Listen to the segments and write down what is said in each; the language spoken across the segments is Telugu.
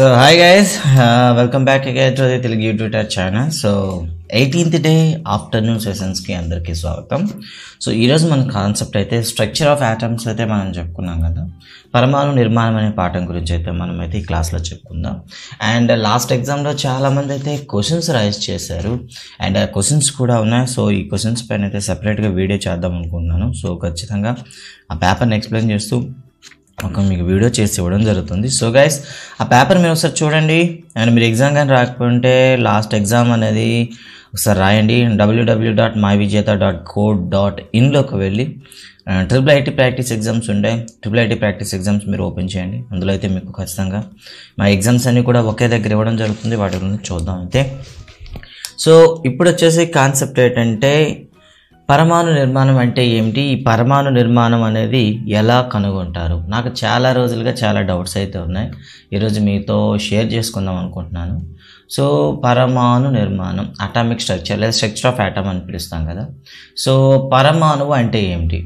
so hi guys welcome back again to Telugu YouTube channel so eighteenth day afternoon సెషన్స్కి అందరికీ స్వాగతం సో ఈరోజు మన కాన్సెప్ట్ అయితే స్ట్రక్చర్ ఆఫ్ ఐటమ్స్ అయితే మనం చెప్పుకున్నాం కదా పరమాణు నిర్మాణం అనే పాఠం గురించి అయితే మనం అయితే ఈ క్లాస్లో చెప్పుకుందాం అండ్ లాస్ట్ ఎగ్జామ్లో చాలామంది అయితే క్వశ్చన్స్ రైజ్ చేశారు అండ్ ఆ క్వశ్చన్స్ కూడా ఉన్నాయి సో ఈ క్వశ్చన్స్ పైన అయితే సపరేట్గా వీడియో చేద్దాం అనుకుంటున్నాను సో ఖచ్చితంగా ఆ పేపర్ని ఎక్స్ప్లెయిన్ చేస్తూ ఒక మీకు వీడియో చేసి ఇవ్వడం జరుగుతుంది సో గైస్ ఆ పేపర్ మీరు ఒకసారి చూడండి అండ్ మీరు ఎగ్జామ్ కానీ రాకపోతే లాస్ట్ ఎగ్జామ్ అనేది ఒకసారి రాయండి W W dot my Vijetha dot co dot ఇన్లోకి వెళ్ళి ట్రిపుల్ ఐటీ ప్రాక్టీస్ ఎగ్జామ్స్ ఉండే ట్రిపుల్ ఐటీ ప్రాక్టీస్ ఎగ్జామ్స్ మీరు ఓపెన్ చేయండి అందులో అయితే మీకు ఖచ్చితంగా మా ఎగ్జామ్స్ అన్నీ కూడా ఒకే దగ్గర ఇవ్వడం జరుగుతుంది వాటి గురించి చూద్దాం అయితే సో ఇప్పుడు వచ్చేసి కాన్సెప్ట్ ఏంటంటే పరమాణు నిర్మాణం అంటే ఏమిటి ఈ పరమాణు నిర్మాణం అనేది ఎలా కనుగొంటారు నాకు చాలా రోజులుగా చాలా డౌట్స్ అయితే ఉన్నాయి ఈరోజు మీతో షేర్ చేసుకుందాం అనుకుంటున్నాను సో పరమాణు నిర్మాణం అటామిక్ స్ట్రక్చర్ లేదా స్ట్రక్చర్ ఆఫ్ అటామ్ అని పిలుస్తాం కదా సో పరమాణువు అంటే ఏమిటి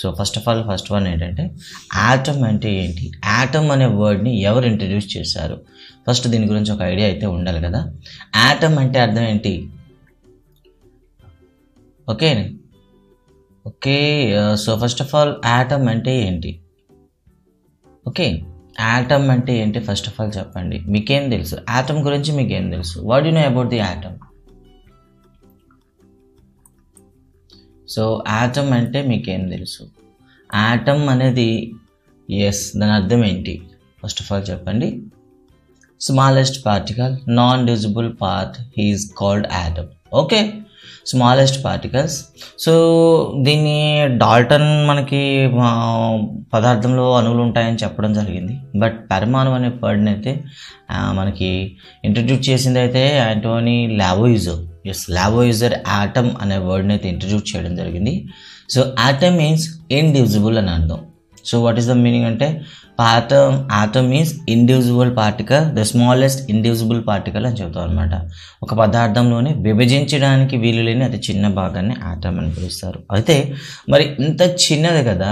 so first of all first one ఏంటంటే యాటమ్ అంటే ఏంటి యాటమ్ అనే వర్డ్ని ఎవరు ఇంట్రడ్యూస్ చేశారు ఫస్ట్ దీని గురించి ఒక ఐడియా అయితే ఉండాలి కదా యాటమ్ అంటే అర్థం ఏంటి okay okay so first of all atom అంటే ఏంటి ఓకే యాటమ్ అంటే ఏంటి ఫస్ట్ ఆఫ్ ఆల్ చెప్పండి మీకేం తెలుసు యాటమ్ గురించి మీకేం తెలుసు what you know about the atom so atom అంటే మీకేం తెలుసు యాటమ్ అనేది ఎస్ దాని అర్థం ఏంటి ఫస్ట్ ఆఫ్ ఆల్ చెప్పండి smallest particle non divisible part he is called atom okay smallest particles so దీన్ని డాల్టన్ మనకి పదార్థంలో అణువులు ఉంటాయని చెప్పడం జరిగింది బట్ పరమాణు అనే వర్డ్ని అయితే మనకి ఇంట్రడ్యూస్ చేసింది అయితే Antony Lavoisier yes Lavoisier atom అనే వర్డ్ని అయితే ఇంట్రడ్యూస్ చేయడం జరిగింది సో యాటమ్ మీన్స్ ఇండివిజిబుల్ అని అర్థం so what is the meaning అంటే atom atom means individual particle the smallest individual particle అని చెబుతాం అనమాట ఒక పదార్థంలోనే విభజించడానికి వీలు లేని అతి చిన్న భాగాన్ని ఆటమ్ అని పిలుస్తారు అయితే మరి ఇంత చిన్నది కదా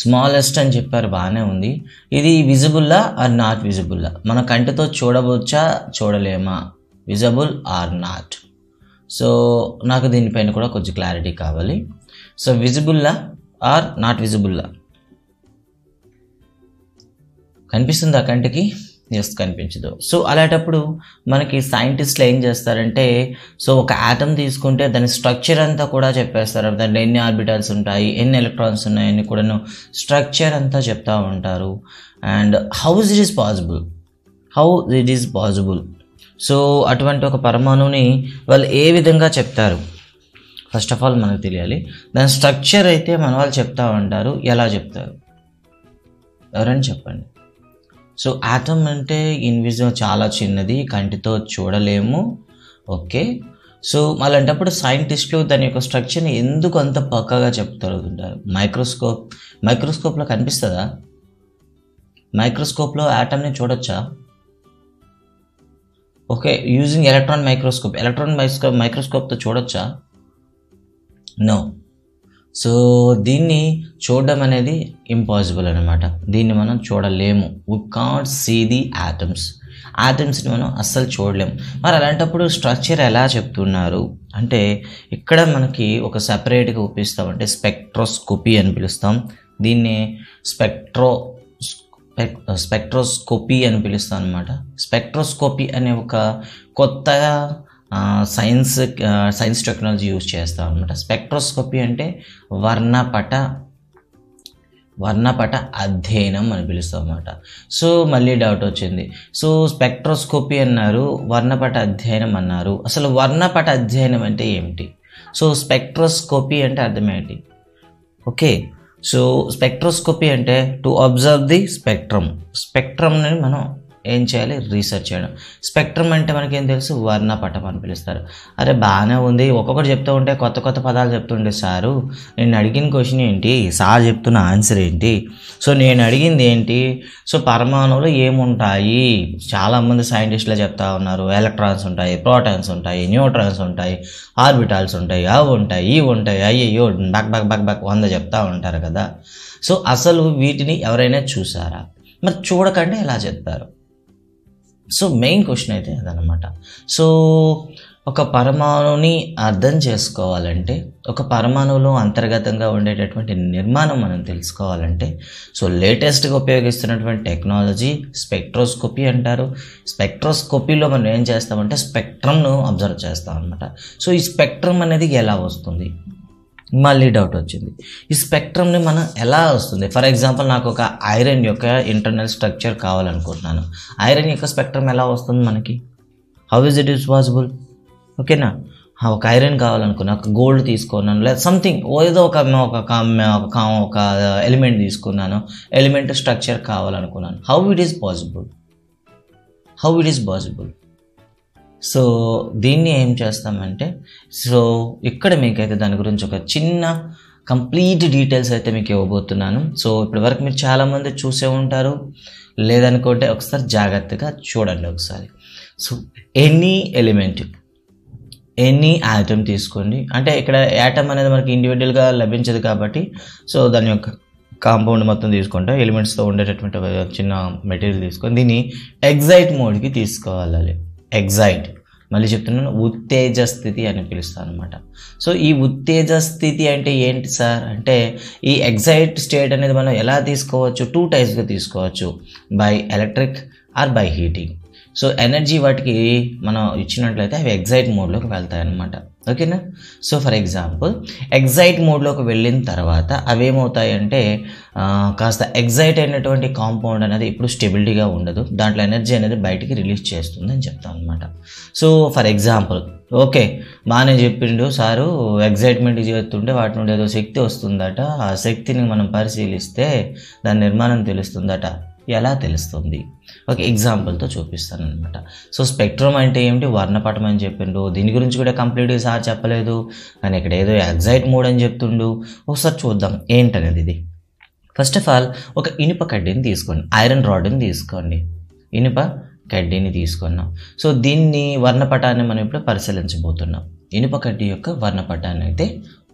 స్మాలెస్ట్ అని చెప్పారు బాగానే ఉంది ఇది విజిబుల్లా ఆర్ నాట్ విజిబుల్లా మన కంటితో చూడవచ్చా చూడలేమా విజిబుల్ ఆర్ నాట్ సో నాకు దీనిపైన కూడా కొంచెం క్లారిటీ కావాలి సో విజిబుల్లా ఆర్ నాట్ విజిబుల్ కనిపిస్తుందా కంటికి ఎస్ కనిపించదు సో అలాంటప్పుడు మనకి సైంటిస్టులు ఏం చేస్తారంటే సో ఒక యాటమ్ తీసుకుంటే దాని స్ట్రక్చర్ అంతా కూడా చెప్పేస్తారు దాని ఎన్ని ఆర్బిటల్స్ ఉంటాయి ఎన్ని ఎలక్ట్రాన్స్ ఉన్నాయని కూడాను స్ట్రక్చర్ అంతా చెప్తూ ఉంటారు and how's it is possible how it is possible so అటువంటి ఒక పరమాణువుని వాళ్ళు ఏ విధంగా చెప్తారు ఫస్ట్ ఆఫ్ ఆల్ మనకు తెలియాలి దాని స్ట్రక్చర్ అయితే మన వాళ్ళు చెప్తా ఉంటారు ఎలా చెప్తారు ఎవరైనా చెప్పండి సో ఆటమ్ అంటే ఇన్విజిబుల్ చాలా చిన్నది కంటితో చూడలేము ఓకే సో అలాంటప్పుడు సైంటిస్టులు దాని యొక్క స్ట్రక్చర్ని ఎందుకు అంత పక్కగా చెప్తారు ఉంటారు మైక్రోస్కోప్ మైక్రోస్కోప్లో కనిపిస్తుందా మైక్రోస్కోప్లో యాటమ్ని చూడొచ్చా okay using electron microscope electron microscope మైక్రోస్కోప్తో చూడొచ్చా నో సో దీన్ని చూడడం అనేది ఇంపాసిబుల్ అనమాట దీన్ని మనం చూడలేము we can't see the atoms యాటమ్స్ని మనం అస్సలు చూడలేము మరి అలాంటప్పుడు స్ట్రక్చర్ ఎలా చెప్తున్నారు అంటే ఇక్కడ మనకి ఒక సపరేట్గా అంటే స్పెక్ట్రోస్కోపీ అని పిలుస్తాం దీన్ని స్పెక్ట్రో స్పెక్ట్రోస్కోపీ అని పిలుస్తాం అనమాట స్పెక్ట్రోస్కోపీ అనే ఒక కొత్తగా సైన్స్ సైన్స్ టెక్నాలజీ యూజ్ చేస్తాం అనమాట స్పెక్ట్రోస్కోపీ అంటే వర్ణపట వర్ణపట అధ్యయనం అని పిలుస్తాం అనమాట సో మళ్ళీ డౌట్ వచ్చింది సో స్పెక్ట్రోస్కోపీ అన్నారు వర్ణపట అధ్యయనం అన్నారు అసలు వర్ణపట అధ్యయనం అంటే ఏమిటి సో స్పెక్ట్రోస్కోపీ అంటే అర్థమేంటి ఓకే సో స్పెక్ట్రోస్కోపీ అంటే టు అబ్జర్వ్ ది స్పెక్ట్రమ్ స్పెక్ట్రమ్ని మనం ఏం చేయాలి రీసెర్చ్ చేయడం స్పెక్ట్రమ్ అంటే మనకి ఏం తెలుసు వర్ణపటం అని పిలుస్తారు అరే బాగానే ఉంది ఒక్కొక్కటి చెప్తూ ఉంటే కొత్త కొత్త పదాలు చెప్తుండే సారు నేను అడిగిన క్వశ్చన్ ఏంటి సార్ చెప్తున్న ఆన్సర్ ఏంటి సో నేను అడిగింది ఏంటి సో పరమాణువులు ఏముంటాయి చాలామంది సైంటిస్టులు చెప్తా ఉన్నారు ఎలక్ట్రాన్స్ ఉంటాయి ప్రోటాన్స్ ఉంటాయి న్యూట్రాన్స్ ఉంటాయి ఆర్బిటాల్స్ ఉంటాయి అవి ఉంటాయి ఇవి ఉంటాయి అయ్యయ్యో బక్ బక్ బక్ బక్ వంద చెప్తా ఉంటారు కదా సో అసలు వీటిని ఎవరైనా చూసారా మరి చూడకండి ఎలా చెప్తారు సో మెయిన్ క్వశ్చన్ అయితే అదనమాట సో ఒక పరమాణుని అర్థం చేసుకోవాలంటే ఒక పరమాణువులో అంతర్గతంగా ఉండేటటువంటి నిర్మాణం మనం తెలుసుకోవాలంటే సో లేటెస్ట్గా ఉపయోగిస్తున్నటువంటి టెక్నాలజీ స్పెక్ట్రోస్కోపీ అంటారు స్పెక్ట్రోస్కోపీలో మనం ఏం చేస్తామంటే స్పెక్ట్రమ్ను అబ్జర్వ్ చేస్తాం అనమాట సో ఈ స్పెక్ట్రమ్ అనేది ఎలా వస్తుంది మళ్ళీ డౌట్ వచ్చింది ఈ స్పెక్ట్రమ్ని మనం ఎలా వస్తుంది ఫర్ ఎగ్జాంపుల్ నాకు ఒక ఐరన్ యొక్క ఇంటర్నల్ స్ట్రక్చర్ కావాలనుకుంటున్నాను ఐరన్ యొక్క స్పెక్ట్రమ్ ఎలా వస్తుంది మనకి how is it is possible ఓకేనా ఒక ఐరన్ కావాలనుకున్నా ఒక గోల్డ్ తీసుకున్నాను లేదా సంథింగ్ ఏదో ఒక ఒక ఒక ఎలిమెంట్ తీసుకున్నాను ఎలిమెంట్ స్ట్రక్చర్ కావాలనుకున్నాను how it is possible how it is possible so దీన్ని ఏం చేస్తామంటే సో ఇక్కడ మీకైతే దాని గురించి ఒక చిన్న కంప్లీట్ డీటెయిల్స్ అయితే మీకు ఇవ్వబోతున్నాను సో ఇప్పటి వరకు మీరు చాలామంది చూసే ఉంటారు లేదనుకుంటే ఒకసారి జాగ్రత్తగా చూడండి ఒకసారి so any element any item తీసుకోండి అంటే ఇక్కడ యాటమ్ అనేది మనకి ఇండివిజువల్గా లభించదు కాబట్టి సో దాని యొక్క కాంపౌండ్ మొత్తం తీసుకుంటే ఎలిమెంట్స్తో ఉండేటటువంటి చిన్న మెటీరియల్ తీసుకొని దీన్ని ఎగ్జైట్ మోడ్కి తీసుకోవాలి ఎగ్జైట్ మళ్ళీ చెప్తున్నాను ఉత్తేజ స్థితి అని పిలుస్తాను అనమాట సో ఈ ఉత్తేజ స్థితి అంటే ఏంటి సార్ అంటే ఈ ఎగ్జైట్ స్టేట్ అనేది మనం ఎలా తీసుకోవచ్చు టూ టైప్స్గా తీసుకోవచ్చు by electric or by heating so energy వాటికి మనం ఇచ్చినట్లయితే అవి ఎగ్జైట్ మోడ్లోకి వెళ్తాయి అనమాట ఓకేనా సో ఫర్ ఎగ్జాంపుల్ ఎగ్జైట్ మోడ్లోకి వెళ్ళిన తర్వాత అంటే కాస్త ఎగ్జైట్ అయినటువంటి కాంపౌండ్ అనేది ఇప్పుడు స్టెబిలిటీగా ఉండదు దాంట్లో ఎనర్జీ అనేది బయటికి రిలీజ్ చేస్తుంది అని చెప్తాం అనమాట సో ఫర్ ఎగ్జాంపుల్ ఓకే బాగానే చెప్పిండు సారు ఎగ్జైట్మెంట్ చేస్తుంటే వాటి నుండి ఏదో శక్తి వస్తుందట ఆ శక్తిని మనం పరిశీలిస్తే దాని నిర్మాణం తెలుస్తుందట ఎలా తెలుస్తుంది ఒక ఎగ్జాంపుల్తో చూపిస్తాను అనమాట సో స్పెక్ట్రమ్ అంటే ఏమిటి వర్ణపటం అని చెప్పిండు దీని గురించి కూడా కంప్లీట్ సార్ చెప్పలేదు కానీ ఇక్కడ ఏదో ఎగ్జైట్ మూడ్ అని చెప్తుండు ఒకసారి చూద్దాం ఏంటనేది ఇది ఫస్ట్ ఆఫ్ ఆల్ ఒక ఇనుప కడ్డీని తీసుకోండి ఐరన్ రాడ్ని తీసుకోండి ఇనుప కడ్డీని తీసుకున్నాం సో దీన్ని వర్ణపటాన్ని మనం ఇప్పుడు పరిశీలించబోతున్నాం ఇనుప కడ్డీ యొక్క వర్ణపటాన్ని అయితే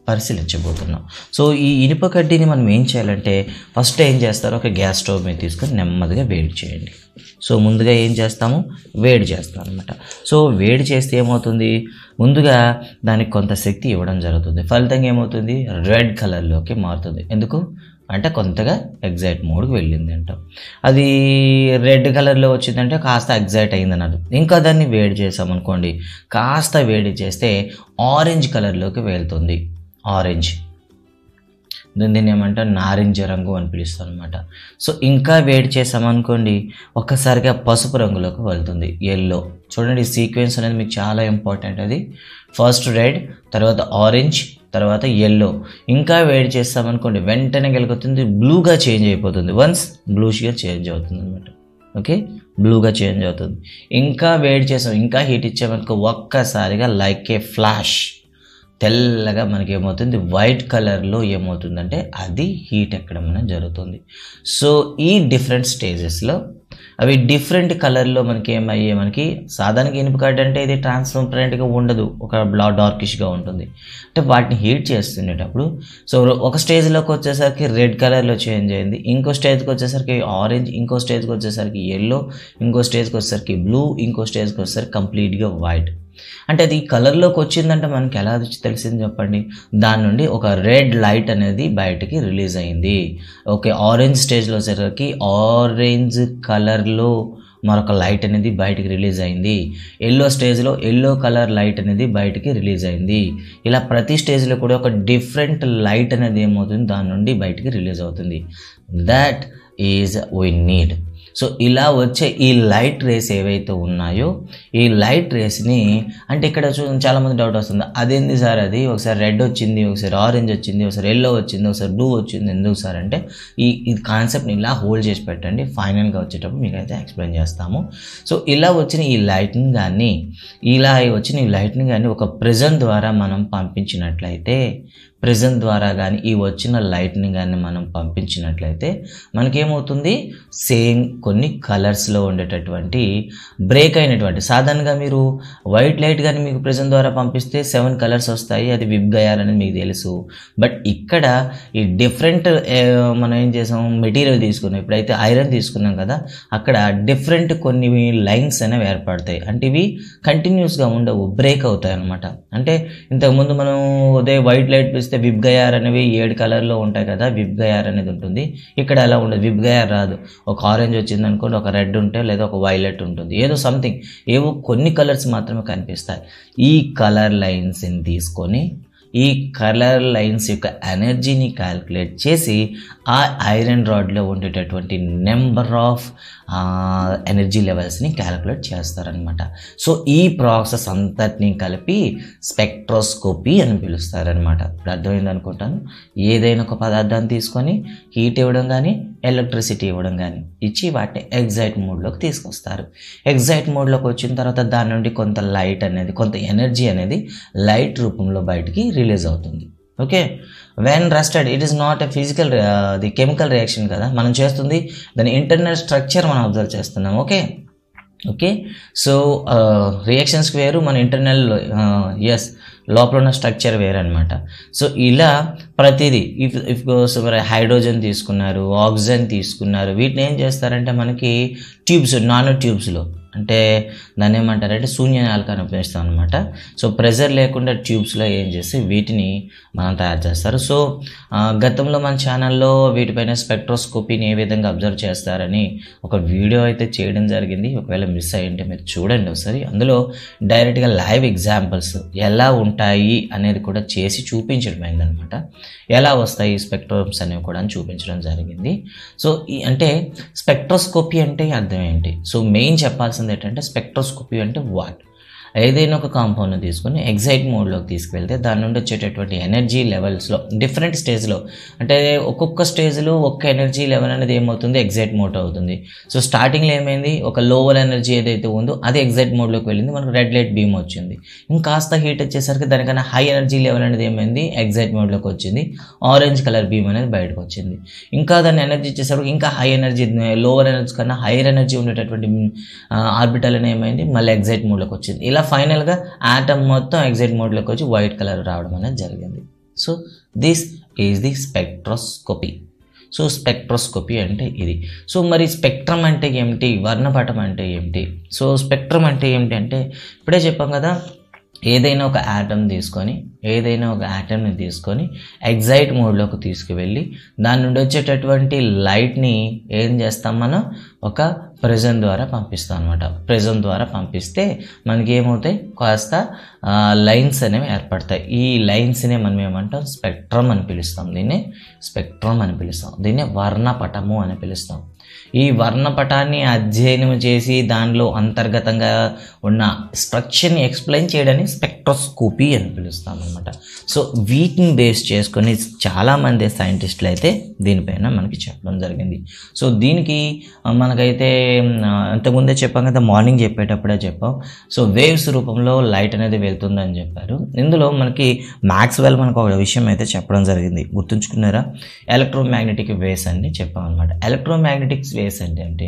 పరిశీలించబోతున్నాం సో ఈ ఇనుప కడ్డీని మనం ఏం చేయాలంటే ఫస్ట్ ఏం చేస్తారు ఒక గ్యాస్ స్టవ్ మీద తీసుకొని నెమ్మదిగా వేడి చేయండి సో ముందుగా ఏం చేస్తాము వేడి చేస్తాం అనమాట సో వేడి చేస్తే ఏమవుతుంది ముందుగా దానికి కొంత శక్తి ఇవ్వడం జరుగుతుంది ఫలితంగా ఏమవుతుంది రెడ్ కలర్లోకి మారుతుంది ఎందుకు అంటే కొంతగా ఎగ్జైట్ మోడ్కి వెళ్ళింది అంట అది రెడ్ కలర్లో వచ్చిందంటే కాస్త ఎగ్జైట్ అయిందని అన్నది ఇంకా దాన్ని వేడి చేసామనుకోండి కాస్త వేడి చేస్తే ఆరెంజ్ కలర్లోకి వెళ్తుంది ఆరెంజ్ దీన్ని ఏమంటారు నారింజ రంగు అని పిలుస్తారు అనమాట సో ఇంకా వేడి చేసామనుకోండి ఒక్కసారిగా పసుపు రంగులోకి వెళ్తుంది ఎల్లో చూడండి ఈ సీక్వెన్స్ అనేది మీకు చాలా ఇంపార్టెంట్ అది ఫస్ట్ రెడ్ తర్వాత ఆరెంజ్ తర్వాత ఎల్లో ఇంకా వేడి చేస్తామనుకోండి వెంటనే గెలుగుతుంది బ్లూగా చేంజ్ అయిపోతుంది వన్స్ బ్లూ షేర్ చేంజ్ అవుతుంది అనమాట ఓకే బ్లూగా చేంజ్ అవుతుంది ఇంకా వేడి చేసాం ఇంకా హీట్ ఇచ్చామనుకో ఒక్కసారిగా లైక్ ఏ ఫ్లాష్ తెల్లగా మనకి ఏమవుతుంది వైట్ కలర్లో ఏమవుతుందంటే అది హీట్ ఎక్కడం అనేది జరుగుతుంది సో ఈ డిఫరెంట్ స్టేజెస్లో అవి డిఫరెంట్ కలర్లో మనకి ఏమయ్యే మనకి సాధారణంగా ఇనుప కార్డ్ అంటే ఇది ట్రాన్స్పరెంట్గా ఉండదు ఒక బ్లా డార్కిష్గా ఉంటుంది అంటే వాటిని హీట్ చేస్తుండేటప్పుడు సో ఒక స్టేజ్లోకి వచ్చేసరికి రెడ్ కలర్లో చేంజ్ అయింది ఇంకో స్టేజ్కి వచ్చేసరికి ఆరెంజ్ ఇంకో స్టేజ్కి వచ్చేసరికి ఎల్లో ఇంకో స్టేజ్కి వచ్చేసరికి బ్లూ ఇంకో స్టేజ్కి వచ్చేసరికి కంప్లీట్గా వైట్ అంటే అది కలర్లోకి వచ్చిందంటే మనకి ఎలా తెలిసింది చెప్పండి దాని నుండి ఒక రెడ్ లైట్ అనేది బయటికి రిలీజ్ అయింది ఓకే ఆరెంజ్ స్టేజ్లో వచ్చేసరికి ఆరెంజ్ కలర్లో మరొక లైట్ అనేది బయటికి రిలీజ్ అయింది ఎల్లో స్టేజ్లో ఎల్లో కలర్ లైట్ అనేది బయటికి రిలీజ్ అయింది ఇలా ప్రతి స్టేజ్లో కూడా ఒక డిఫరెంట్ లైట్ అనేది ఏమవుతుంది దాని నుండి బయటికి రిలీజ్ అవుతుంది that is we need so ఇలా వచ్చే ఈ లైట్ రేస్ ఏవైతే ఉన్నాయో ఈ లైట్ రేస్ని అంటే ఇక్కడ చూసిన చాలామంది డౌట్ వస్తుంది అదేంది సార్ అది ఒకసారి రెడ్ వచ్చింది ఒకసారి ఆరెంజ్ వచ్చింది ఒకసారి ఎల్లో వచ్చింది ఒకసారి బ్లూ వచ్చింది ఎందుకు సార్ అంటే ఈ ఈ కాన్సెప్ట్ని ఇలా హోల్డ్ చేసి పెట్టండి ఫైనల్గా వచ్చేటప్పుడు మీకైతే ఎక్స్ప్లెయిన్ చేస్తాము సో ఇలా వచ్చిన ఈ లైట్ని కానీ ఇలా వచ్చిన ఈ లైట్ని కానీ ఒక ప్రెజెంట్ ద్వారా మనం పంపించినట్లయితే ప్రజెంట్ ద్వారా కానీ ఈ వచ్చిన లైట్ని కానీ మనం పంపించినట్లయితే మనకేమవుతుంది సేమ్ కొన్ని కలర్స్లో ఉండేటటువంటి బ్రేక్ అయినటువంటి సాధారణంగా మీరు వైట్ లైట్ కానీ మీకు ప్రెజెంట్ ద్వారా పంపిస్తే సెవెన్ కలర్స్ వస్తాయి అది విబ్గయాలని మీకు తెలుసు బట్ ఇక్కడ ఈ డిఫరెంట్ మనం ఏం చేసాం మెటీరియల్ తీసుకున్నాం ఇప్పుడైతే ఐరన్ తీసుకున్నాం కదా అక్కడ డిఫరెంట్ కొన్ని లైన్స్ అనేవి ఏర్పడతాయి అంటే ఇవి కంటిన్యూస్గా ఉండవు బ్రేక్ అవుతాయి అనమాట అంటే ఇంతకుముందు మనం ఉదయం వైట్ లైట్ చూస్తే విబ్ గయార్ అనేవి ఏడు కలర్లో ఉంటాయి కదా విబ్ గయార్ అనేది ఉంటుంది ఇక్కడ ఎలా ఉండదు విబ్ గయార్ రాదు ఒక ఆరెంజ్ వచ్చింది అనుకోండి ఒక రెడ్ ఉంటే లేదా ఒక వైలెట్ ఉంటుంది ఏదో సంథింగ్ ఏవో కొన్ని కలర్స్ మాత్రమే కనిపిస్తాయి ఈ కలర్ లైన్స్ని తీసుకొని ఈ కలర్ లైన్స్ యొక్క ఎనర్జీని క్యాల్కులేట్ చేసి ఆ ఐరన్ రాడ్లో ఉండేటటువంటి నెంబర్ ఆఫ్ ఎనర్జీ లెవెల్స్ని క్యాలిక్యులేట్ చేస్తారనమాట సో ఈ ప్రాసెస్ అంతటినీ కలిపి స్పెక్ట్రోస్కోపీ అని పిలుస్తారనమాట ఇప్పుడు అర్థమైంది అనుకుంటాను ఏదైనా ఒక పదార్థాన్ని తీసుకొని హీట్ ఇవ్వడం కానీ ఎలక్ట్రిసిటీ ఇవ్వడం కానీ ఇచ్చి వాటిని ఎగ్జైట్ మోడ్లోకి తీసుకొస్తారు ఎగ్జైట్ మోడ్లోకి వచ్చిన తర్వాత దాని నుండి కొంత లైట్ అనేది కొంత ఎనర్జీ అనేది లైట్ రూపంలో బయటికి రిలీజ్ అవుతుంది okay when rested it is not a physical the chemical reaction కదా మనం చేస్తుంది దాని ఇంటర్నల్ స్ట్రక్చర్ మనం అబ్జర్వ్ చేస్తున్నాం ఓకే ఓకే సో రియాక్షన్స్కి వేరు మన ఇంటర్నల్ ఎస్ లోపల ఉన్న స్ట్రక్చర్ అనమాట సో ఇలా ప్రతిదీ ఇఫ్ ఇఫ్ uh, మరి హైడ్రోజన్ తీసుకున్నారు ఆక్సిజన్ తీసుకున్నారు వీటిని ఏం చేస్తారంటే మనకి ట్యూబ్స్ నానో ట్యూబ్స్లో అంటే దాన్ని ఏమంటారంటే శూన్య నాలుకని ఉపయోగిస్తాం అనమాట సో ప్రెజర్ లేకుండా ట్యూబ్స్లో ఏం చేసి వీటిని మనం తయారు చేస్తారు సో గతంలో మన ఛానల్లో వీటిపైన స్పెక్ట్రోస్కోపీని ఏ విధంగా అబ్జర్వ్ చేస్తారని ఒక వీడియో అయితే చేయడం జరిగింది ఒకవేళ మిస్ అయ్యింటే మీరు చూడండి ఒకసారి అందులో డైరెక్ట్గా లైవ్ ఎగ్జాంపుల్స్ ఎలా ఉంటాయి అనేది కూడా చేసి చూపించడం అయిందనమాట ఎలా వస్తాయి స్పెక్ట్రోమ్స్ అనేవి కూడా చూపించడం జరిగింది సో అంటే స్పెక్ట్రోస్కోపీ అంటే అర్థం ఏంటి సో మెయిన్ చెప్పాల్సి ఏంటంటే స్పెక్ట్రోస్కోపీ అంటే వాట్ ఏదైనా ఒక కాంపౌండ్ను తీసుకుని ఎగ్జైట్ మోడ్లోకి తీసుకువెళ్తే దాని నుండి వచ్చేటటువంటి ఎనర్జీ లెవెల్స్లో డిఫరెంట్ స్టేజ్లో అంటే ఒక్కొక్క స్టేజ్లో ఒక్క ఎనర్జీ లెవెల్ అనేది ఏమవుతుంది ఎగ్జైట్ మోడ్ అవుతుంది సో స్టార్టింగ్లో ఏమైంది ఒక లోవర్ ఎనర్జీ ఏదైతే ఉందో అది ఎగ్జైట్ మోడ్లోకి వెళ్ళింది మనకు రెడ్ లైట్ బీమ్ వచ్చింది ఇంకాస్త హీట్ వచ్చేసరికి దానికన్నా హై ఎనర్జీ లెవెల్ అనేది ఏమైంది ఎగ్జైట్ మోడ్లోకి వచ్చింది ఆరెంజ్ కలర్ బీమ్ అనేది బయటకు వచ్చింది ఇంకా దాని ఎనర్జీ వచ్చేసరికి ఇంకా హై ఎనర్జీ లోవర్ ఎనర్జీ కన్నా హైయర్ ఎనర్జీ ఉండేటటువంటి ఆర్బిటల్ అనేది ఏమైంది మళ్ళీ ఎగ్జైట్ మోడ్లోకి వచ్చింది ఇలా ఇలా ఫైనల్గా ఆటమ్ మొత్తం ఎగ్జిట్ మోడ్లోకి వచ్చి వైట్ కలర్ రావడం అనేది జరిగింది so this is the spectroscopy so spectroscopy అంటే ఇది సో మరి స్పెక్ట్రమ్ అంటే ఏమిటి వర్ణపటం అంటే ఏమిటి సో స్పెక్ట్రమ్ అంటే ఏమిటి అంటే ఇప్పుడే చెప్పాం కదా ఏదైనా ఒక యాటమ్ తీసుకొని ఏదైనా ఒక యాటమ్ని తీసుకొని ఎగ్జైట్ మోడ్లోకి తీసుకువెళ్ళి దాని నుండి వచ్చేటటువంటి లైట్ని ఏం చేస్తాం మనం ఒక ప్రెజన్ ద్వారా పంపిస్తాం అనమాట ప్రెజన్ ద్వారా పంపిస్తే మనకి ఏమవుతాయి కాస్త లైన్స్ అనేవి ఏర్పడతాయి ఈ లైన్స్నే మనం ఏమంటాం స్పెక్ట్రమ్ అని పిలుస్తాం దీన్ని స్పెక్ట్రమ్ అని పిలుస్తాం దీన్ని వర్ణపటము అని పిలుస్తాం ఈ వర్ణపటాన్ని అధ్యయనం చేసి దానిలో అంతర్గతంగా ఉన్న స్ట్రక్చర్ని ఎక్స్ప్లెయిన్ చేయడానికి స్పెక్ట్రోస్కోపీ అని పిలుస్తామన్నమాట సో వీటిని బేస్ చేసుకొని చాలామంది సైంటిస్టులు అయితే దీనిపైన మనకి చెప్పడం జరిగింది సో దీనికి మనకైతే అంతకుముందే చెప్పాం కదా మార్నింగ్ చెప్పేటప్పుడే చెప్పాం సో వేవ్స్ రూపంలో లైట్ అనేది వెళ్తుందని చెప్పారు ఇందులో మనకి మ్యాక్స్వెల్ మనకు ఒక విషయం అయితే చెప్పడం జరిగింది గుర్తుంచుకున్నారా ఎలక్ట్రోమాగ్నెటిక్ వేవ్స్ అని చెప్పాం అనమాట ఎలక్ట్రోమాగ్నెటిక్స్ స్పేస్ అంటే ఏంటి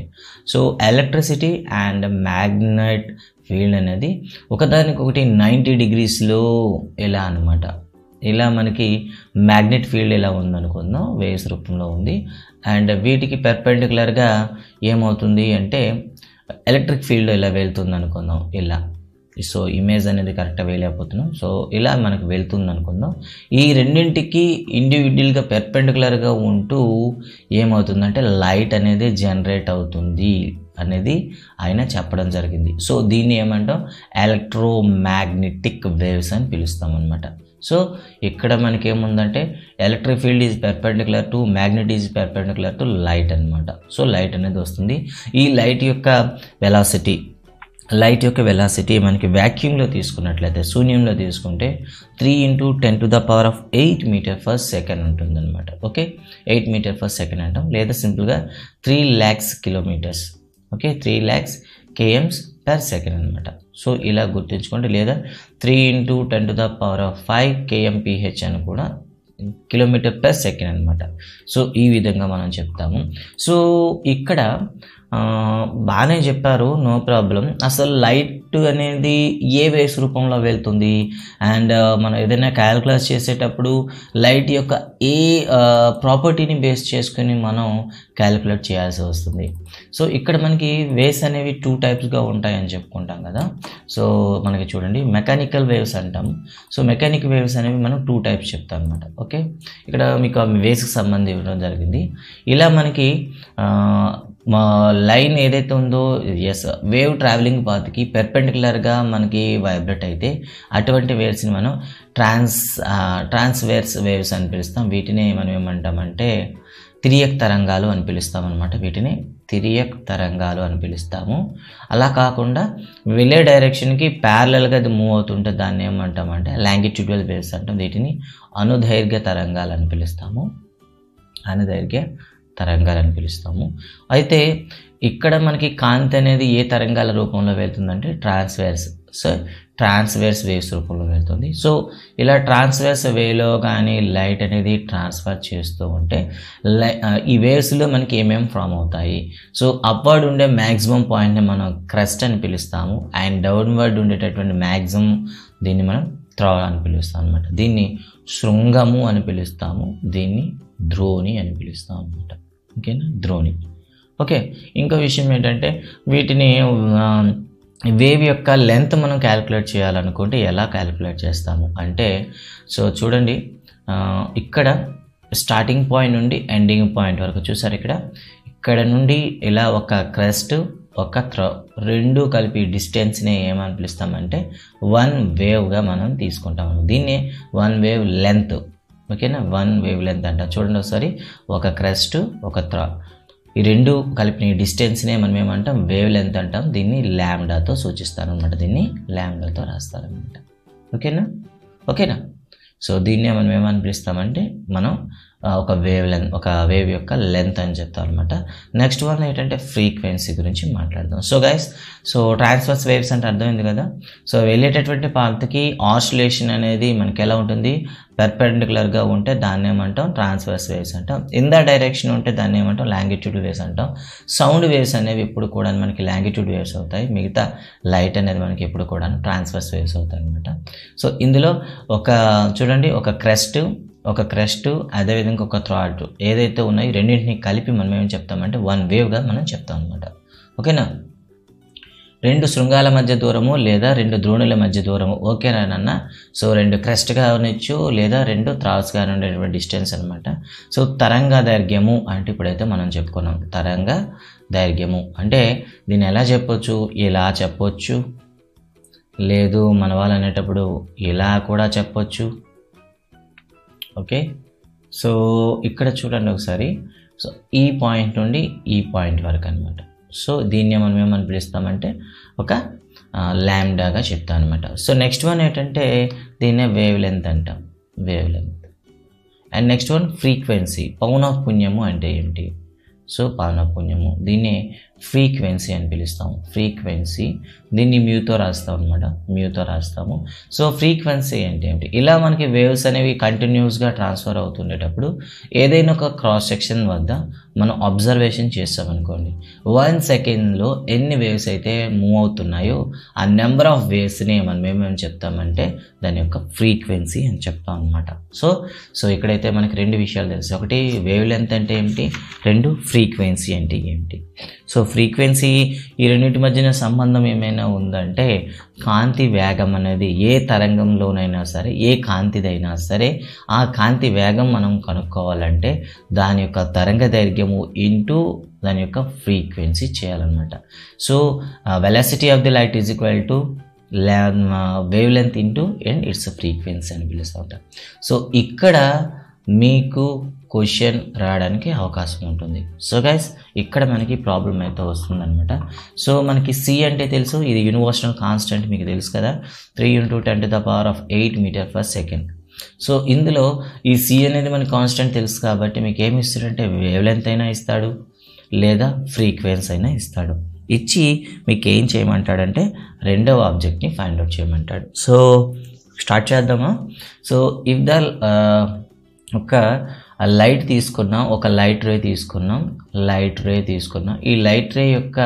so electricity and magnet field అనేది ఒకదానికొకటి నైంటీ డిగ్రీస్లో ఎలా అనమాట ఇలా మనకి మ్యాగ్నెట్ ఫీల్డ్ ఎలా ఉందనుకుందాం వేస్ రూపంలో ఉంది అండ్ వీటికి పెర్పెండికులర్గా ఏమవుతుంది అంటే ఎలక్ట్రిక్ ఫీల్డ్ ఇలా వెళ్తుంది అనుకుందాం ఇలా సో ఇమేజ్ అనేది కరెక్ట్గా వేయలేకపోతున్నాం సో ఇలా మనకు వెళ్తుంది అనుకుందాం ఈ రెండింటికి ఇండివిజువల్గా పెర్పెండికులర్గా ఉంటూ ఏమవుతుందంటే లైట్ అనేది జనరేట్ అవుతుంది అనేది ఆయన చెప్పడం జరిగింది సో దీన్ని ఏమంటాం మ్యాగ్నెటిక్ వేవ్స్ అని పిలుస్తాం అనమాట సో ఇక్కడ మనకి ఏముందంటే electric field is perpendicular to magnet is perpendicular to light అనమాట సో లైట్ అనేది వస్తుంది ఈ లైట్ యొక్క వెలాసిటీ లైట్ యొక్క వెలాసిటీ మనకి వ్యాక్యూమ్లో తీసుకున్నట్లయితే శూన్యంలో తీసుకుంటే three into ten to the power of eight metre for second ఉంటుందన్నమాట okay eight metre for second అంటాం లేదా సింపుల్గా three lakhs kilometres okay three lakhs KMs per second అనమాట సో ఇలా గుర్తుంచుకోండి లేదా three into ten to the power of five KMPH అని కూడా కిలోమీటర్ పర్ సెకండ్ అనమాట సో ఈ విధంగా మనం చెప్తాము సో ఇక్కడ బాగానే చెప్పారు నో ప్రాబ్లం అసలు లైట్ అనేది ఏ వేస్ రూపంలో వెళ్తుంది అండ్ మనం ఏదైనా క్యాల్కులేట్ చేసేటప్పుడు లైట్ యొక్క ఏ ప్రాపర్టీని బేస్ చేసుకుని మనం క్యాలిక్యులేట్ చేయాల్సి వస్తుంది సో ఇక్కడ మనకి వేవ్స్ అనేవి టూ టైప్స్గా ఉంటాయని చెప్పుకుంటాం కదా సో మనకి చూడండి మెకానికల్ వేవ్స్ అంటాం సో మెకానిక్ వేవ్స్ అనేవి మనం టూ టైప్స్ చెప్తాం అనమాట ఓకే ఇక్కడ మీకు ఆ వేవ్స్కి ఇవ్వడం జరిగింది ఇలా మనకి మా లైన్ ఏదైతే ఉందో ఎస్ వేవ్ ట్రావెలింగ్ పాత్కి పెర్పెండిక్యులర్గా మనకి వైబ్రేట్ అయితే అటువంటి వేవ్స్ని మనం ట్రాన్స్ ట్రాన్స్వేర్స్ వేవ్స్ అని పిలుస్తాం వీటిని మనం ఏమంటామంటే తిరియక్ తరంగాలు అని పిలుస్తాం అనమాట వీటిని తిరియక్ తరంగాలు అని పిలుస్తాము అలా కాకుండా వెళ్ళే డైరెక్షన్కి ప్యారలల్గా అది మూవ్ అవుతుంటే దాన్ని ఏమంటామంటే లాంగిట్యూడల్ వేవ్స్ అంటాం వీటిని అనుదైర్ఘ్య తరంగాలు అని పిలుస్తాము అనుదైర్ఘ్య తరంగాలు అని పిలుస్తాము అయితే ఇక్కడ మనకి కాంతి అనేది ఏ తరంగాల రూపంలో వెళ్తుందంటే ట్రాన్స్వేర్స్ సో ట్రాన్స్వేర్స్ వేవ్స్ రూపంలో వెళ్తుంది సో ఇలా ట్రాన్స్వేర్స్ వేలో కానీ లైట్ అనేది ట్రాన్స్ఫర్ చేస్తూ ఉంటే ఈ వేవ్స్లో మనకి ఏమేమి ఫామ్ అవుతాయి సో అప్వర్డ్ ఉండే మ్యాక్సిమం పాయింట్ని మనం క్రస్ట్ అని పిలుస్తాము అండ్ డౌన్వర్డ్ ఉండేటటువంటి మ్యాక్సిమం దీన్ని మనం త్రవ అని పిలుస్తాం అనమాట దీన్ని శృంగము అని పిలుస్తాము దీన్ని ద్రోణి అని పిలుస్తాం అనమాట ఓకేనా ద్రోణి ఓకే ఇంకో విషయం ఏంటంటే వీటిని వేవ్ యొక్క లెంత్ మనం క్యాలిక్యులేట్ చేయాలనుకుంటే ఎలా క్యాలిక్యులేట్ చేస్తాము అంటే సో చూడండి ఇక్కడ స్టార్టింగ్ పాయింట్ నుండి ఎండింగ్ పాయింట్ వరకు చూసారు ఇక్కడ ఇక్కడ నుండి ఇలా ఒక క్రెస్ట్ ఒక త్రో రెండు కలిపి డిస్టెన్స్ని ఏమని పిలుస్తామంటే వన్ వేవ్గా మనం తీసుకుంటాము దీన్నే వన్ వేవ్ లెంత్ ఓకేనా వన్ వేవ్ లెంత్ అంట చూడండి ఒకసారి ఒక క్రెస్ట్ ఒక త్రా ఈ రెండు కలిపిన ఈ డిస్టెన్స్నే మనం ఏమంటాం వేవ్ లెంత్ అంటాం దీన్ని ల్యాండాతో సూచిస్తాను అనమాట దీన్ని ల్యాండాతో రాస్తారనమాట ఓకేనా ఓకేనా సో దీన్నే మనం ఏమని పిలుస్తామంటే మనం ఒక వేవ్ లెంత్ ఒక వేవ్ యొక్క లెంత్ అని చెప్తాం అనమాట నెక్స్ట్ వన్ ఏంటంటే ఫ్రీక్వెన్సీ గురించి మాట్లాడదాం so guys so transverse waves అంటే అర్థమైంది కదా సో వెళ్ళేటటువంటి పాత్రకి ఆసిలేషన్ అనేది మనకి ఎలా ఉంటుంది పెర్పెండికులర్గా ఉంటే దాన్ని ఏమంటాం ట్రాన్స్వర్స్ వేవ్స్ అంటాం ఇంద డైరెక్షన్ ఉంటే దాన్ని ఏమంటాం లాంగిట్యూడ్ వేవ్స్ అంటాం సౌండ్ వేవ్స్ అనేవి ఇప్పుడు కూడా మనకి లాంగిట్యూడ్ వేవ్స్ అవుతాయి మిగతా లైట్ అనేది మనకి ఇప్పుడు కూడా ట్రాన్స్వర్స్ వేవ్స్ అవుతాయి అనమాట సో ఇందులో ఒక చూడండి ఒక క్రెస్ట్ ఒక క్రెస్ట్ అదేవిధంగా ఒక థ్రాడ్ ఏదైతే ఉన్నాయో రెండింటిని కలిపి మనం ఏం చెప్తామంటే వన్ వేవ్గా మనం చెప్తాం అనమాట ఓకేనా రెండు శృంగాల మధ్య దూరము లేదా రెండు ద్రోణుల మధ్య దూరము ఓకేనా నాన్న సో రెండు క్రెస్ట్గా ఉండొచ్చు లేదా రెండు త్రాస్గా ఉండేటువంటి డిస్టెన్స్ అనమాట సో తరంగ దైర్ఘ్యము అంటే ఇప్పుడైతే మనం చెప్పుకున్నాం తరంగ దైర్ఘ్యము అంటే దీన్ని ఎలా చెప్పొచ్చు ఇలా చెప్పొచ్చు లేదు మన వాళ్ళు అనేటప్పుడు ఇలా కూడా చెప్పొచ్చు ఓకే సో ఇక్కడ చూడండి ఒకసారి సో ఈ పాయింట్ నుండి ఈ పాయింట్ వరకు అనమాట సో దీన్ని మనం ఏమని పిలుస్తామంటే ఒక ల్యాండాగా చెప్తా అనమాట సో నెక్స్ట్ వన్ ఏంటంటే దీన్నే వేవ్ లెంత్ అంటాం wave length and next one frequency పౌనఃపుణ్యము అంటే ఏంటి సో పౌనఃపుణ్యము దీన్నే ఫ్రీక్వెన్సీ అని పిలుస్తాము ఫ్రీక్వెన్సీ దీన్ని మ్యూతో రాస్తాం అనమాట మ్యూతో రాస్తాము సో ఫ్రీక్వెన్సీ అంటే ఏమిటి ఇలా మనకి వేవ్స్ అనేవి కంటిన్యూస్గా ట్రాన్స్ఫర్ అవుతుండేటప్పుడు ఏదైనా ఒక క్రాస్ సెక్షన్ వద్ద మనం అబ్జర్వేషన్ చేస్తామనుకోండి వన్ సెకండ్లో ఎన్ని వేవ్స్ అయితే మూవ్ అవుతున్నాయో ఆ నెంబర్ ఆఫ్ వేవ్స్ని మనం ఏమేమి చెప్తామంటే దాని యొక్క ఫ్రీక్వెన్సీ అని చెప్తాం అనమాట సో సో ఇక్కడైతే మనకి రెండు విషయాలు తెలుసు ఒకటి వేవ్ లెంత్ అంటే ఏమిటి రెండు ఫ్రీక్వెన్సీ అంటే ఏమిటి సో ఫ్రీక్వెన్సీ ఈ రెండింటి మధ్యన సంబంధం ఏమైనా ఉందంటే కాంతి వేగం అనేది ఏ తరంగంలోనైనా సరే ఏ కాంతిదైనా సరే ఆ కాంతి వేగం మనం కనుక్కోవాలంటే దాని యొక్క తరంగ దైర్ఘ్యము ఇంటూ దాని యొక్క ఫ్రీక్వెన్సీ చేయాలన్నమాట so velocity of the light is equal to wavelength into and it's frequency అని పిలుస్తూ ఉంటారు సో ఇక్కడ మీకు క్వశ్చన్ రావడానికి అవకాశం ఉంటుంది సో గైస్ ఇక్కడ మనకి ప్రాబ్లం అయితే వస్తుందనమాట సో మనకి సి అంటే తెలుసు ఇది యూనివర్సల్ కాన్స్టెంట్ మీకు తెలుసు కదా three into ten to the power of eight metre per second so ఇందులో ఈ సి అనేది మనకి కాన్స్టెంట్ తెలుసు కాబట్టి మీకు ఏమి ఇస్తాడంటే వేవ్ లెంత్ అయినా ఇస్తాడు లేదా ఫ్రీక్వెన్సీ అయినా ఇస్తాడు ఇచ్చి మీకు ఏం చేయమంటాడంటే రెండవ ఆబ్జెక్ట్ని ఫైండ్ అవుట్ చేయమంటాడు సో స్టార్ట్ చేద్దామా సో ఇఫ్ ద ఒక లైట్ తీసుకున్నాం ఒక లైట్ రే తీసుకున్నాం లైట్ రే తీసుకున్నాం ఈ లైట్ రే యొక్క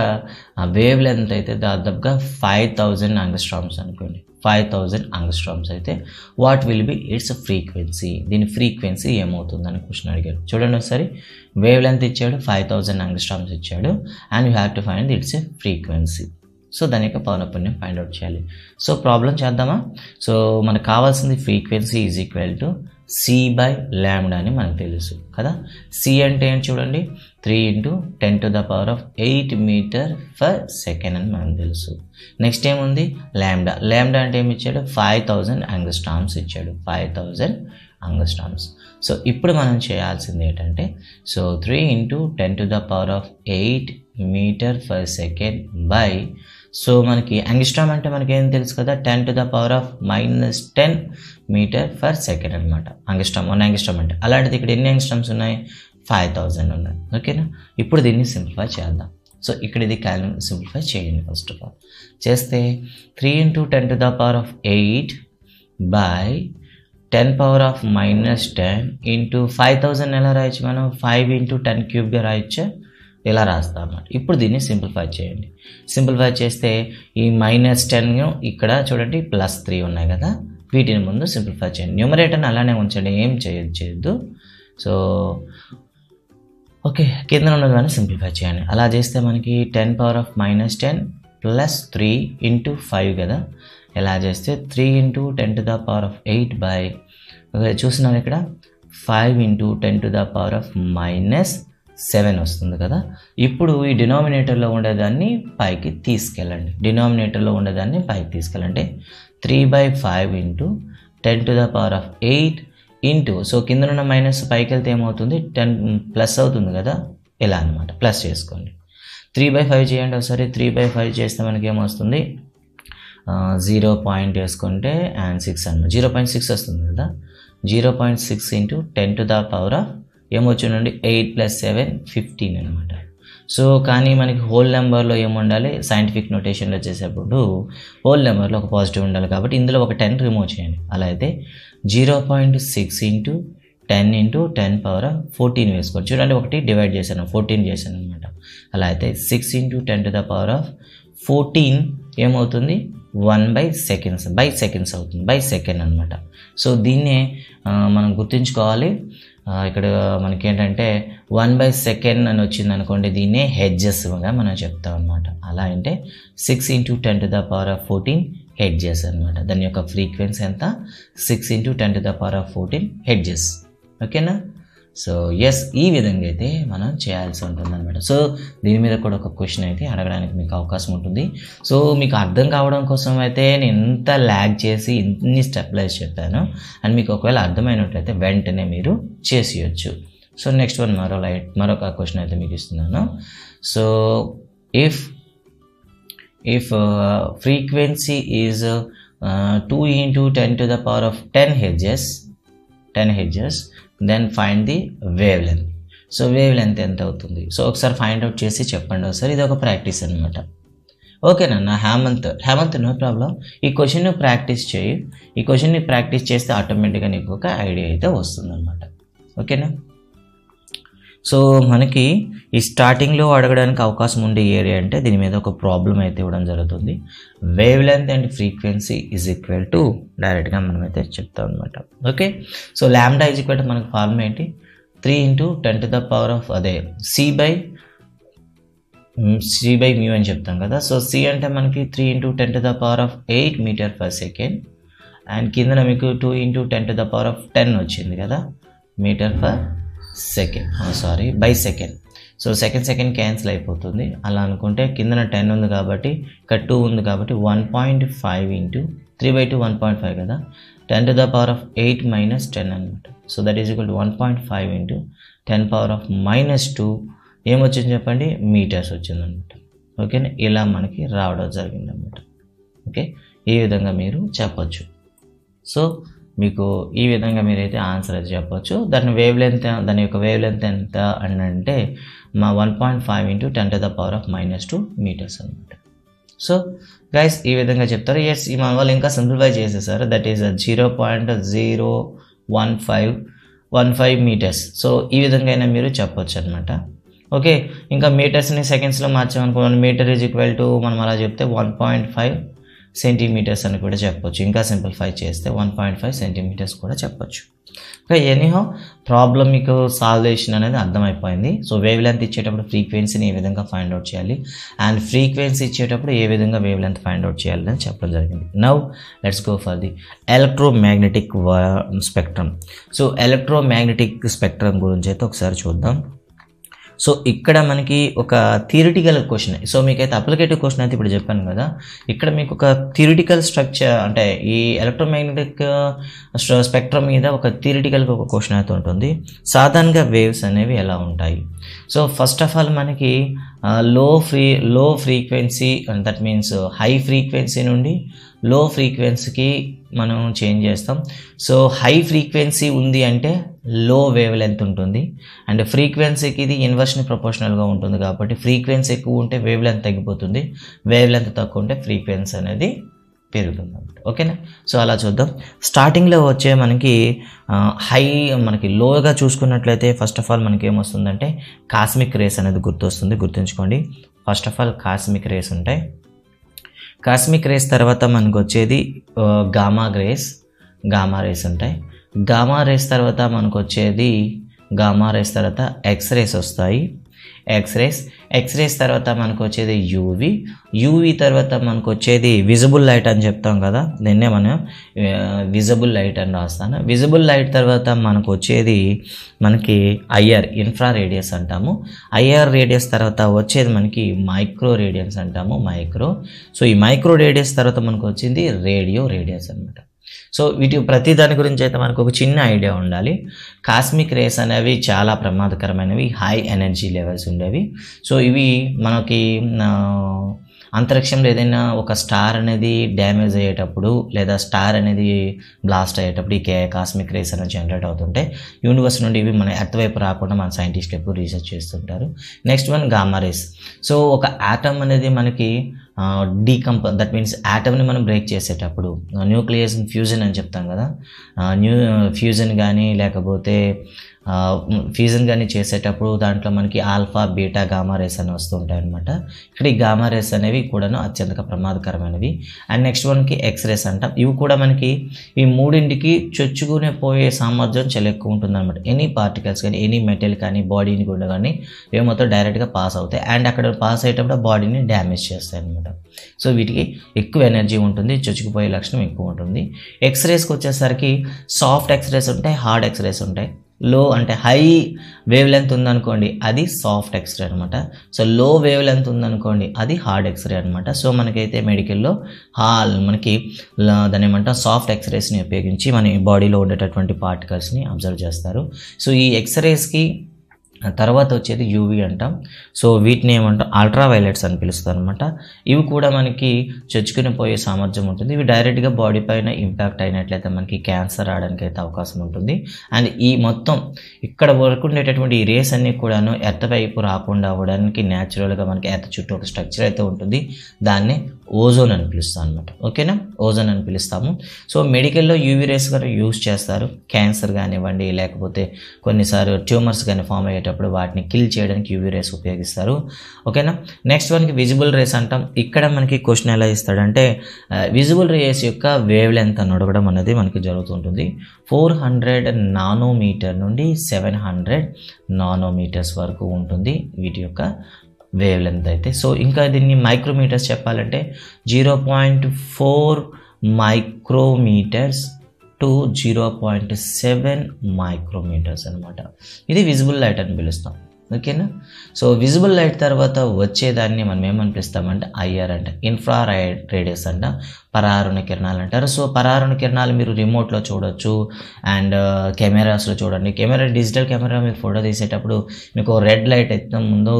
వేవ్ లెంత్ అయితే దాదాపుగా ఫైవ్ థౌజండ్ అంగస్ట్రామ్స్ అనుకోండి ఫైవ్ థౌజండ్ అంగస్ట్రామ్స్ అయితే what will be its frequency దీని ఫ్రీక్వెన్సీ ఏమవుతుంది అని క్వశ్చన్ అడిగాడు చూడండి ఒకసారి వేవ్ లెంత్ ఇచ్చాడు ఫైవ్ థౌజండ్ అంగస్ట్రామ్స్ ఇచ్చాడు and you have to find its a frequency so దాని యొక్క పౌనపుణ్యం ఫైండ్ అవుట్ చేయాలి సో ప్రాబ్లం చేద్దామా సో మనకు కావాల్సింది frequency is equal to c by lambda అని మనకు తెలుసు కదా సి అంటే ఏంటి చూడండి three into ten to the power of eight metre per second అని మనకు తెలుసు నెక్స్ట్ ఏముంది ల్యాండా ల్యాండా అంటే ఏమి ఇచ్చాడు ఫైవ్ థౌజండ్ అంగస్టామ్స్ ఇచ్చాడు ఫైవ్ థౌజండ్ అంగస్టామ్స్ సో ఇప్పుడు మనం చేయాల్సింది ఏంటంటే so three into ten to the power of eight metre per second by so మనకి అంగిస్ట్రామ్ అంటే మనకి ఏం తెలుసు కదా ten to the power of minus ten metre for second అనమాట అంగిస్టమ్ వన్ యాంగిస్టమ్ అంటే అలాంటిది ఇక్కడ ఎన్ని యాంగిస్టమ్స్ ఉన్నాయి ఫైవ్ థౌజండ్ ఉన్నాయి ఓకేనా ఇప్పుడు దీన్ని సింప్లిఫై చేద్దాం సో ఇక్కడ ఇది క్యాల్ సింప్లిఫై చేయండి ఫస్ట్ ఆఫ్ ఆల్ చేస్తే three into ten to the power of eight by ten power of minus ten into five thousand ఎలా రాయొచ్చు మనం ఫైవ్ ఇంటూ టెన్ క్యూబ్గా రాయొచ్చు ఇలా రాస్తాం అన్నమాట ఇప్పుడు దీన్ని సింప్లిఫై చేయండి సింప్లిఫై చేస్తే ఈ మైనస్ టెన్ ఇక్కడ చూడండి ప్లస్ త్రీ ఉన్నాయి కదా వీటిని ముందు సింప్లిఫై చేయండి న్యూమరేటర్ని అలానే ఉంచండి ఏం చేయొద్దు సో ఓకే కింద ఉన్నదాన్ని సింప్లిఫై చేయండి అలా చేస్తే మనకి ten power of minus ten plus three into five కదా ఎలా చేస్తే three into ten to the power of eight by చూసినారు ఇక్కడ five into ten to the power of minus seven వస్తుంది కదా ఇప్పుడు ఈ డినామినేటర్లో ఉండేదాన్ని పైకి తీసుకెళ్ళండి డినామినేటర్లో ఉండేదాన్ని పైకి తీసుకెళ్ళండి three by five into ten to the power of eight into so కిందనున్న మైనస్ పైకి వెళ్తే ఏమవుతుంది టెన్ ప్లస్ అవుతుంది కదా ఇలా అనమాట ప్లస్ చేసుకోండి త్రీ బై ఫైవ్ చేయండి ఒకసారి త్రీ బై ఫైవ్ చేస్తే మనకి ఏమొస్తుంది జీరో పాయింట్ వేసుకుంటే అండ్ సిక్స్ అనమాట జీరో పాయింట్ సిక్స్ వస్తుంది కదా zero point six into ten to the power of ఏమొచ్చునండి ఎయిట్ ప్లస్ సెవెన్ ఫిఫ్టీన్ అనమాట సో కానీ మనకి హోల్ నెంబర్లో ఏముండాలి సైంటిఫిక్ నోటేషన్లో చేసేటప్పుడు హోల్ నెంబర్లో ఒక పాజిటివ్ ఉండాలి కాబట్టి ఇందులో ఒక టెన్ రిమూవ్ చేయండి అలా అయితే zero point six into ten into ten power fourteen వేసుకోవచ్చు చూడండి ఒకటి డివైడ్ చేశాను ఫోర్టీన్ చేశాను అనమాట అలా అయితే six into ten to the power of fourteen ఏమవుతుంది one by seconds by seconds అవుతుంది బై సెకండ్ అనమాట సో దీన్నే మనం గుర్తుంచుకోవాలి ఇక్కడ మనకి ఏంటంటే వన్ బై సెకండ్ అని వచ్చింది అనుకోండి దీన్నే హెడ్జెస్గా మనం చెప్తాం అనమాట అలా అంటే six into ten to the power of fourteen hertz అనమాట దాని యొక్క ఫ్రీక్వెన్సీ ఎంత six into ten to the power of fourteen hertz ఓకేనా సో ఎస్ ఈ విధంగా అయితే మనం చేయాల్సి ఉంటుంది అనమాట సో దీని మీద కూడా ఒక క్వశ్చన్ అయితే అడగడానికి మీకు అవకాశం ఉంటుంది సో మీకు అర్థం కావడం కోసం అయితే నేను ఇంత ల్యాగ్ చేసి ఇన్ని స్టెప్లైజ్ చెప్పాను అండ్ మీకు ఒకవేళ అర్థమైనట్లయితే వెంటనే మీరు చేసేయచ్చు సో నెక్స్ట్ వన్ మరో లైట్ మరొక క్వశ్చన్ అయితే మీకు ఇస్తున్నాను so if if frequency is two into ten to the power of ten hertz ten hertz then find the wave length so wave length ఎంత అవుతుంది సో ఒకసారి ఫైండ్ అవుట్ చేసి చెప్పండి ఒకసారి ఇది ఒక ప్రాక్టీస్ అనమాట నా హేమంత్ హేమంత్ నో ప్రాబ్లం ఈ క్వశ్చన్ ప్రాక్టీస్ చేయి ఈ క్వశ్చన్ని ప్రాక్టీస్ చేస్తే ఆటోమేటిక్గా నీకు ఒక ఐడియా అయితే వస్తుందన్నమాట ఓకేనా సో మనకి ఈ స్టార్టింగ్లో అడగడానికి అవకాశం ఉండే ఏరియా అంటే దీని మీద ఒక ప్రాబ్లం అయితే ఇవ్వడం జరుగుతుంది wave length and frequency is equal to డైరెక్ట్గా మనమైతే చెప్తాం అనమాట okay so lambda is equal to మనకి ఫార్మ్ ఏంటి three into ten to the power of అదే C by C by mu అని చెప్తాం కదా సో సి అంటే మనకి three into ten to the power of eight metre per second and కిందన మీకు two into ten to the power of ten వచ్చింది కదా metre per second sorry by second so second second cancel అయిపోతుంది అలా అనుకుంటే కిందన టెన్ ఉంది కాబట్టి ఇక్కడ టూ ఉంది కాబట్టి one point five into three by two one point five కదా ten to the power of eight minus ten అనమాట so that is equal to one point five into ten power of minus two ఏమొచ్చింది చెప్పండి మీటర్స్ వచ్చిందనమాట ఓకేనా ఇలా మనకి రావడం జరిగిందనమాట ఓకే ఈ విధంగా మీరు చెప్పచ్చు సో మీకు ఈ విధంగా మీరైతే ఆన్సర్ అది చెప్పొచ్చు దాని వేవ్ లెంత్ దాని యొక్క వేవ్ లెంత్ ఎంత అని అంటే మా one point five into ten to the power of minus two metres అనమాట సో గైస్ ఈ విధంగా చెప్తారు ఎస్ ఈ మన వాళ్ళు ఇంకా సింప్లిఫై చేసేసారు that is zero point zero one five one five metres so ఈ విధంగా అయినా మీరు చెప్పొచ్చు అనమాట ఓకే ఇంకా మీటర్స్ని సెకండ్స్లో మార్చామనుకో మీటర్ ఈజ్ ఈక్వల్ టు మనం అలా చెప్తే వన్ పాయింట్ ఫైవ్ సెంటీమీటర్స్ అని కూడా చెప్పొచ్చు ఇంకా సింప్లిఫై చేస్తే వన్ పాయింట్ ఫైవ్ సెంటీమీటర్స్ కూడా చెప్పొచ్చు ఓకే ఎనీహో ప్రాబ్లమ్ మీకు సాల్వేషన్ అనేది అర్థమైపోయింది సో వేవ్ లెంత్ ఇచ్చేటప్పుడు ఫ్రీక్వెన్సీని ఏ విధంగా ఫైండ్ అవుట్ చేయాలి అండ్ ఫ్రీక్వెన్సీ ఇచ్చేటప్పుడు ఏ విధంగా వేవ్ లెంత్ ఫైండ్ అవుట్ చేయాలి అని చెప్పడం జరిగింది now let's go for the electromagnetic spectrum so electromagnetic spectrum గురించి అయితే ఒకసారి చూద్దాం సో ఇక్కడ మనకి ఒక థియరిటికల్ క్వశ్చన్ సో మీకైతే అప్లికేటివ్ క్వశ్చన్ అయితే ఇప్పుడు చెప్పాను కదా ఇక్కడ మీకు ఒక థియరిటికల్ స్ట్రక్చర్ అంటే ఈ ఎలక్ట్రోమాగ్నెటిక్ స్పెక్ట్రమ్ uh, మీద ఒక థియరిటికల్ ఒక క్వశ్చన్ అయితే ఉంటుంది సాధారణంగా వేవ్స్ అనేవి ఎలా ఉంటాయి సో ఫస్ట్ ఆఫ్ ఆల్ మనకి low free low frequency that means high frequency నుండి లో ఫ్రీక్వెన్సీకి మనం చేంజ్ చేస్తాం సో హై ఫ్రీక్వెన్సీ ఉంది అంటే లో వేవ్ లెంత్ ఉంటుంది అండ్ ఫ్రీక్వెన్సీకి ఇది ఇన్వర్షన్ ప్రపోర్షనల్గా ఉంటుంది కాబట్టి ఫ్రీక్వెన్సీ ఎక్కువ ఉంటే వేవ్ లెంత్ తగ్గిపోతుంది వేవ్ లెంత్ తక్కువ ఉంటే ఫ్రీక్వెన్సీ అనేది పెరుగుతుంది అనమాట ఓకేనా సో అలా చూద్దాం స్టార్టింగ్లో వచ్చే మనకి హై మనకి లోగా చూసుకున్నట్లయితే ఫస్ట్ ఆఫ్ ఆల్ మనకి ఏమొస్తుందంటే కాస్మిక్ రేస్ అనేది గుర్తొస్తుంది గుర్తుంచుకోండి first of all cosmic rays ఉంటాయి కాస్మిక్ రేస్ తర్వాత మనకు వచ్చేది గామా రేస్ గామా రేస్ ఉంటాయి గామా రేస్ తర్వాత మనకు వచ్చేది గామా రేస్ తర్వాత ఎక్స్ రేస్ వస్తాయి ఎక్స్రేస్ ఎక్స్రేస్ తర్వాత మనకు వచ్చేది యూవి యూవి తర్వాత మనకు వచ్చేది విజిబుల్ లైట్ అని చెప్తాం కదా దీన్నే మనం విజిబుల్ లైట్ అని రాస్తాను విజిబుల్ లైట్ తర్వాత మనకు వచ్చేది మనకి ఐఆర్ ఇన్ఫ్రా రేడియస్ అంటాము ఐఆర్ రేడియస్ తర్వాత వచ్చేది మనకి మైక్రో రేడియన్స్ అంటాము మైక్రో సో ఈ మైక్రో రేడియస్ తర్వాత మనకు వచ్చింది రేడియో రేడియస్ అనమాట సో వీటి ప్రతి దాని గురించి అయితే మనకు ఒక చిన్న ఐడియా ఉండాలి కాస్మిక్ రేస్ అనేవి చాలా ప్రమాదకరమైనవి హై ఎనర్జీ లెవెల్స్ ఉండేవి సో ఇవి మనకి అంతరిక్షంలో ఏదైనా ఒక స్టార్ అనేది డ్యామేజ్ అయ్యేటప్పుడు లేదా స్టార్ అనేది బ్లాస్ట్ అయ్యేటప్పుడు ఈ కాస్మిక్ రేస్ అనేది జనరేట్ అవుతుంటే యూనివర్స్ నుండి ఇవి మన ఎర్త్ వైపు రాకుండా మన సైంటిస్ట్ ఎప్పుడు రీసెర్చ్ చేస్తుంటారు next one gamma rays so ఒక ఆటమ్ అనేది మనకి డీకంప దట్ మీన్స్ యాటమ్ని మనం బ్రేక్ చేసేటప్పుడు న్యూక్లియస్ ఫ్యూజన్ అని చెప్తాం కదా న్యూ ఫ్యూజన్ కానీ లేకపోతే ఫ్యూజన్ కానీ చేసేటప్పుడు దాంట్లో మనకి ఆల్ఫా బీటా గామా రేస్ అని వస్తుంటాయి అనమాట ఇక్కడ ఈ గామా రేస్ అనేవి కూడాను అత్యంత ప్రమాదకరమైనవి అండ్ నెక్స్ట్ వన్కి ఎక్స్ రేస్ అంటాం ఇవి కూడా మనకి ఈ మూడింటికి చొచ్చుకునే పోయే సామర్థ్యం చాలా ఎక్కువ ఉంటుంది అనమాట ఎనీ పార్టికల్స్ కానీ ఎనీ మెటీరియల్ కానీ బాడీని కూడా కానీ ఏమొత్తం మొత్తం డైరెక్ట్గా పాస్ అవుతాయి అండ్ అక్కడ పాస్ అయ్యేటప్పుడు బాడీని డ్యామేజ్ చేస్తాయి అనమాట సో వీటికి ఎక్కువ ఎనర్జీ ఉంటుంది చొచ్చుకుపోయే లక్షణం ఎక్కువ ఉంటుంది ఎక్స్రేస్కి వచ్చేసరికి సాఫ్ట్ ఎక్స్రేస్ ఉంటాయి హార్డ్ ఎక్స్రేస్ ఉంటాయి లో అంటే హై వేవ్ లెంత్ ఉందనుకోండి అది సాఫ్ట్ ఎక్స్రే అనమాట సో లో వేవ్ లెంత్ ఉందనుకోండి అది హార్డ్ ఎక్స్రే అనమాట సో మనకైతే మెడికల్లో హాల్ మనకి దాని ఏమంటాం సాఫ్ట్ ఎక్స్రేస్ని ఉపయోగించి మన బాడీలో ఉండేటటువంటి పార్టికల్స్ని అబ్జర్వ్ చేస్తారు సో ఈ ఎక్స్రేస్కి తర్వాత వచ్చేది యూవీ అంటాం సో వీటిని ఏమంటాం అల్ట్రా వైలెట్స్ అని పిలుస్తారు అనమాట ఇవి కూడా మనకి చొచ్చుకుని పోయే సామర్థ్యం ఉంటుంది ఇవి డైరెక్ట్గా బాడీ పైన ఇంపాక్ట్ అయినట్లయితే మనకి క్యాన్సర్ రావడానికి అయితే అవకాశం ఉంటుంది అండ్ ఈ మొత్తం ఇక్కడ వరకు ఉండేటటువంటి ఈ రేస్ అన్నీ కూడాను ఎత్తవైపు వైపు రాకుండా అవ్వడానికి న్యాచురల్గా మనకి ఎత్త చుట్టూ ఒక స్ట్రక్చర్ అయితే ఉంటుంది దాన్ని ఓజోన్ అని పిలుస్తాం అనమాట ఓకేనా ఓజోన్ అని పిలుస్తాము సో మెడికల్లో యూవీ రేస్ కూడా యూజ్ చేస్తారు క్యాన్సర్ కానివ్వండి లేకపోతే కొన్నిసార్లు ట్యూమర్స్ కానీ ఫామ్ అయ్యేటప్పుడు వాటిని కిల్ చేయడానికి యూవీ రేస్ ఉపయోగిస్తారు ఓకేనా నెక్స్ట్ వన్కి విజిబుల్ రేస్ అంటాం ఇక్కడ మనకి క్వశ్చన్ ఎలా ఇస్తాడంటే విజిబుల్ రేస్ యొక్క వేవ్ లెంత్ నడవడం అనేది మనకి జరుగుతుంటుంది ఫోర్ హండ్రెడ్ నానోమీటర్ నుండి సెవెన్ హండ్రెడ్ నానోమీటర్స్ వరకు ఉంటుంది వీటి యొక్క వేవ్ లెంత్ అయితే సో ఇంకా దీన్ని మైక్రోమీటర్స్ చెప్పాలంటే zero point four micrometres to zero point seven micrometres అనమాట ఇది విజిబుల్ లైట్ అని పిలుస్తాం ఓకేనా సో విజిబుల్ లైట్ తర్వాత వచ్చేదాన్ని మనం ఏమని పిలుస్తామంటే ఐఆర్ అంట ఇన్ఫ్రా రేడియస్ అంట పరారుణ కిరణాలు అంటారు సో పరారుణ కిరణాలు మీరు రిమోట్లో చూడొచ్చు అండ్ కెమెరాస్లో uh, చూడండి కెమెరా డిజిటల్ కెమెరా మీరు ఫోటో తీసేటప్పుడు మీకు రెడ్ లైట్ అయితే ముందు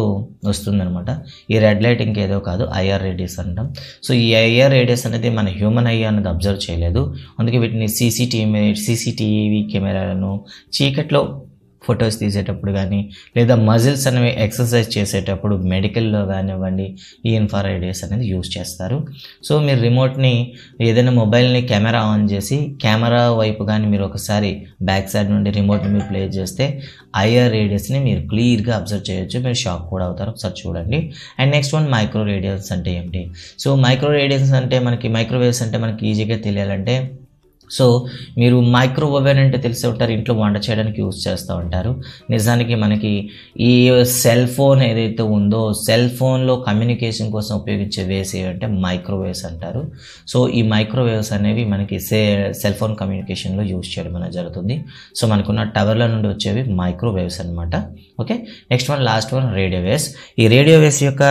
వస్తుందనమాట ఈ రెడ్ లైట్ ఇంకేదో కాదు ఐఆర్ రేడియస్ అంటాం సో ఈ ఐఆర్ రేడియస్ అనేది మన హ్యూమన్ ఐ అనేది అబ్జర్వ్ చేయలేదు అందుకే వీటిని సీసీటీవీ సీసీటీవీ కెమెరాలను చీకట్లో ఫొటోస్ తీసేటప్పుడు కానీ లేదా మజిల్స్ అనేవి ఎక్సర్సైజ్ చేసేటప్పుడు మెడికల్లో కానివ్వండి ఈ ఇన్ఫారైడేస్ అనేది యూజ్ చేస్తారు సో మీరు రిమోట్ని ఏదైనా మొబైల్ని కెమెరా ఆన్ చేసి కెమెరా వైపు కానీ మీరు ఒకసారి బ్యాక్ సైడ్ నుండి రిమోట్ని మీరు ప్లే చేస్తే ఐఆర్ రేడియస్ని మీరు క్లియర్గా అబ్జర్వ్ చేయొచ్చు మీరు షాక్ కూడా అవుతారు ఒకసారి చూడండి and next one micro radiance అంటే ఏంటి సో మైక్రో రేడియన్స్ అంటే మనకి మైక్రోవేవ్స్ అంటే మనకి ఈజీగా తెలియాలంటే సో మీరు మైక్రో ఓవెన్ అంటే తెలిసే ఉంటారు ఇంట్లో వంట చేయడానికి యూజ్ చేస్తూ ఉంటారు నిజానికి మనకి ఈ సెల్ ఫోన్ ఏదైతే ఉందో సెల్ ఫోన్లో కమ్యూనికేషన్ కోసం ఉపయోగించే వేవ్స్ ఏంటంటే మైక్రోవేవ్స్ అంటారు సో ఈ మైక్రోవేవ్స్ అనేవి మనకి సే సెల్ ఫోన్ కమ్యూనికేషన్లో యూజ్ చేయడం అనేది జరుగుతుంది సో మనకున్న టవర్ల నుండి వచ్చేవి మైక్రోవేవ్స్ అనమాట okay next one last one radio waves ఈ రేడియో వేవ్స్ యొక్క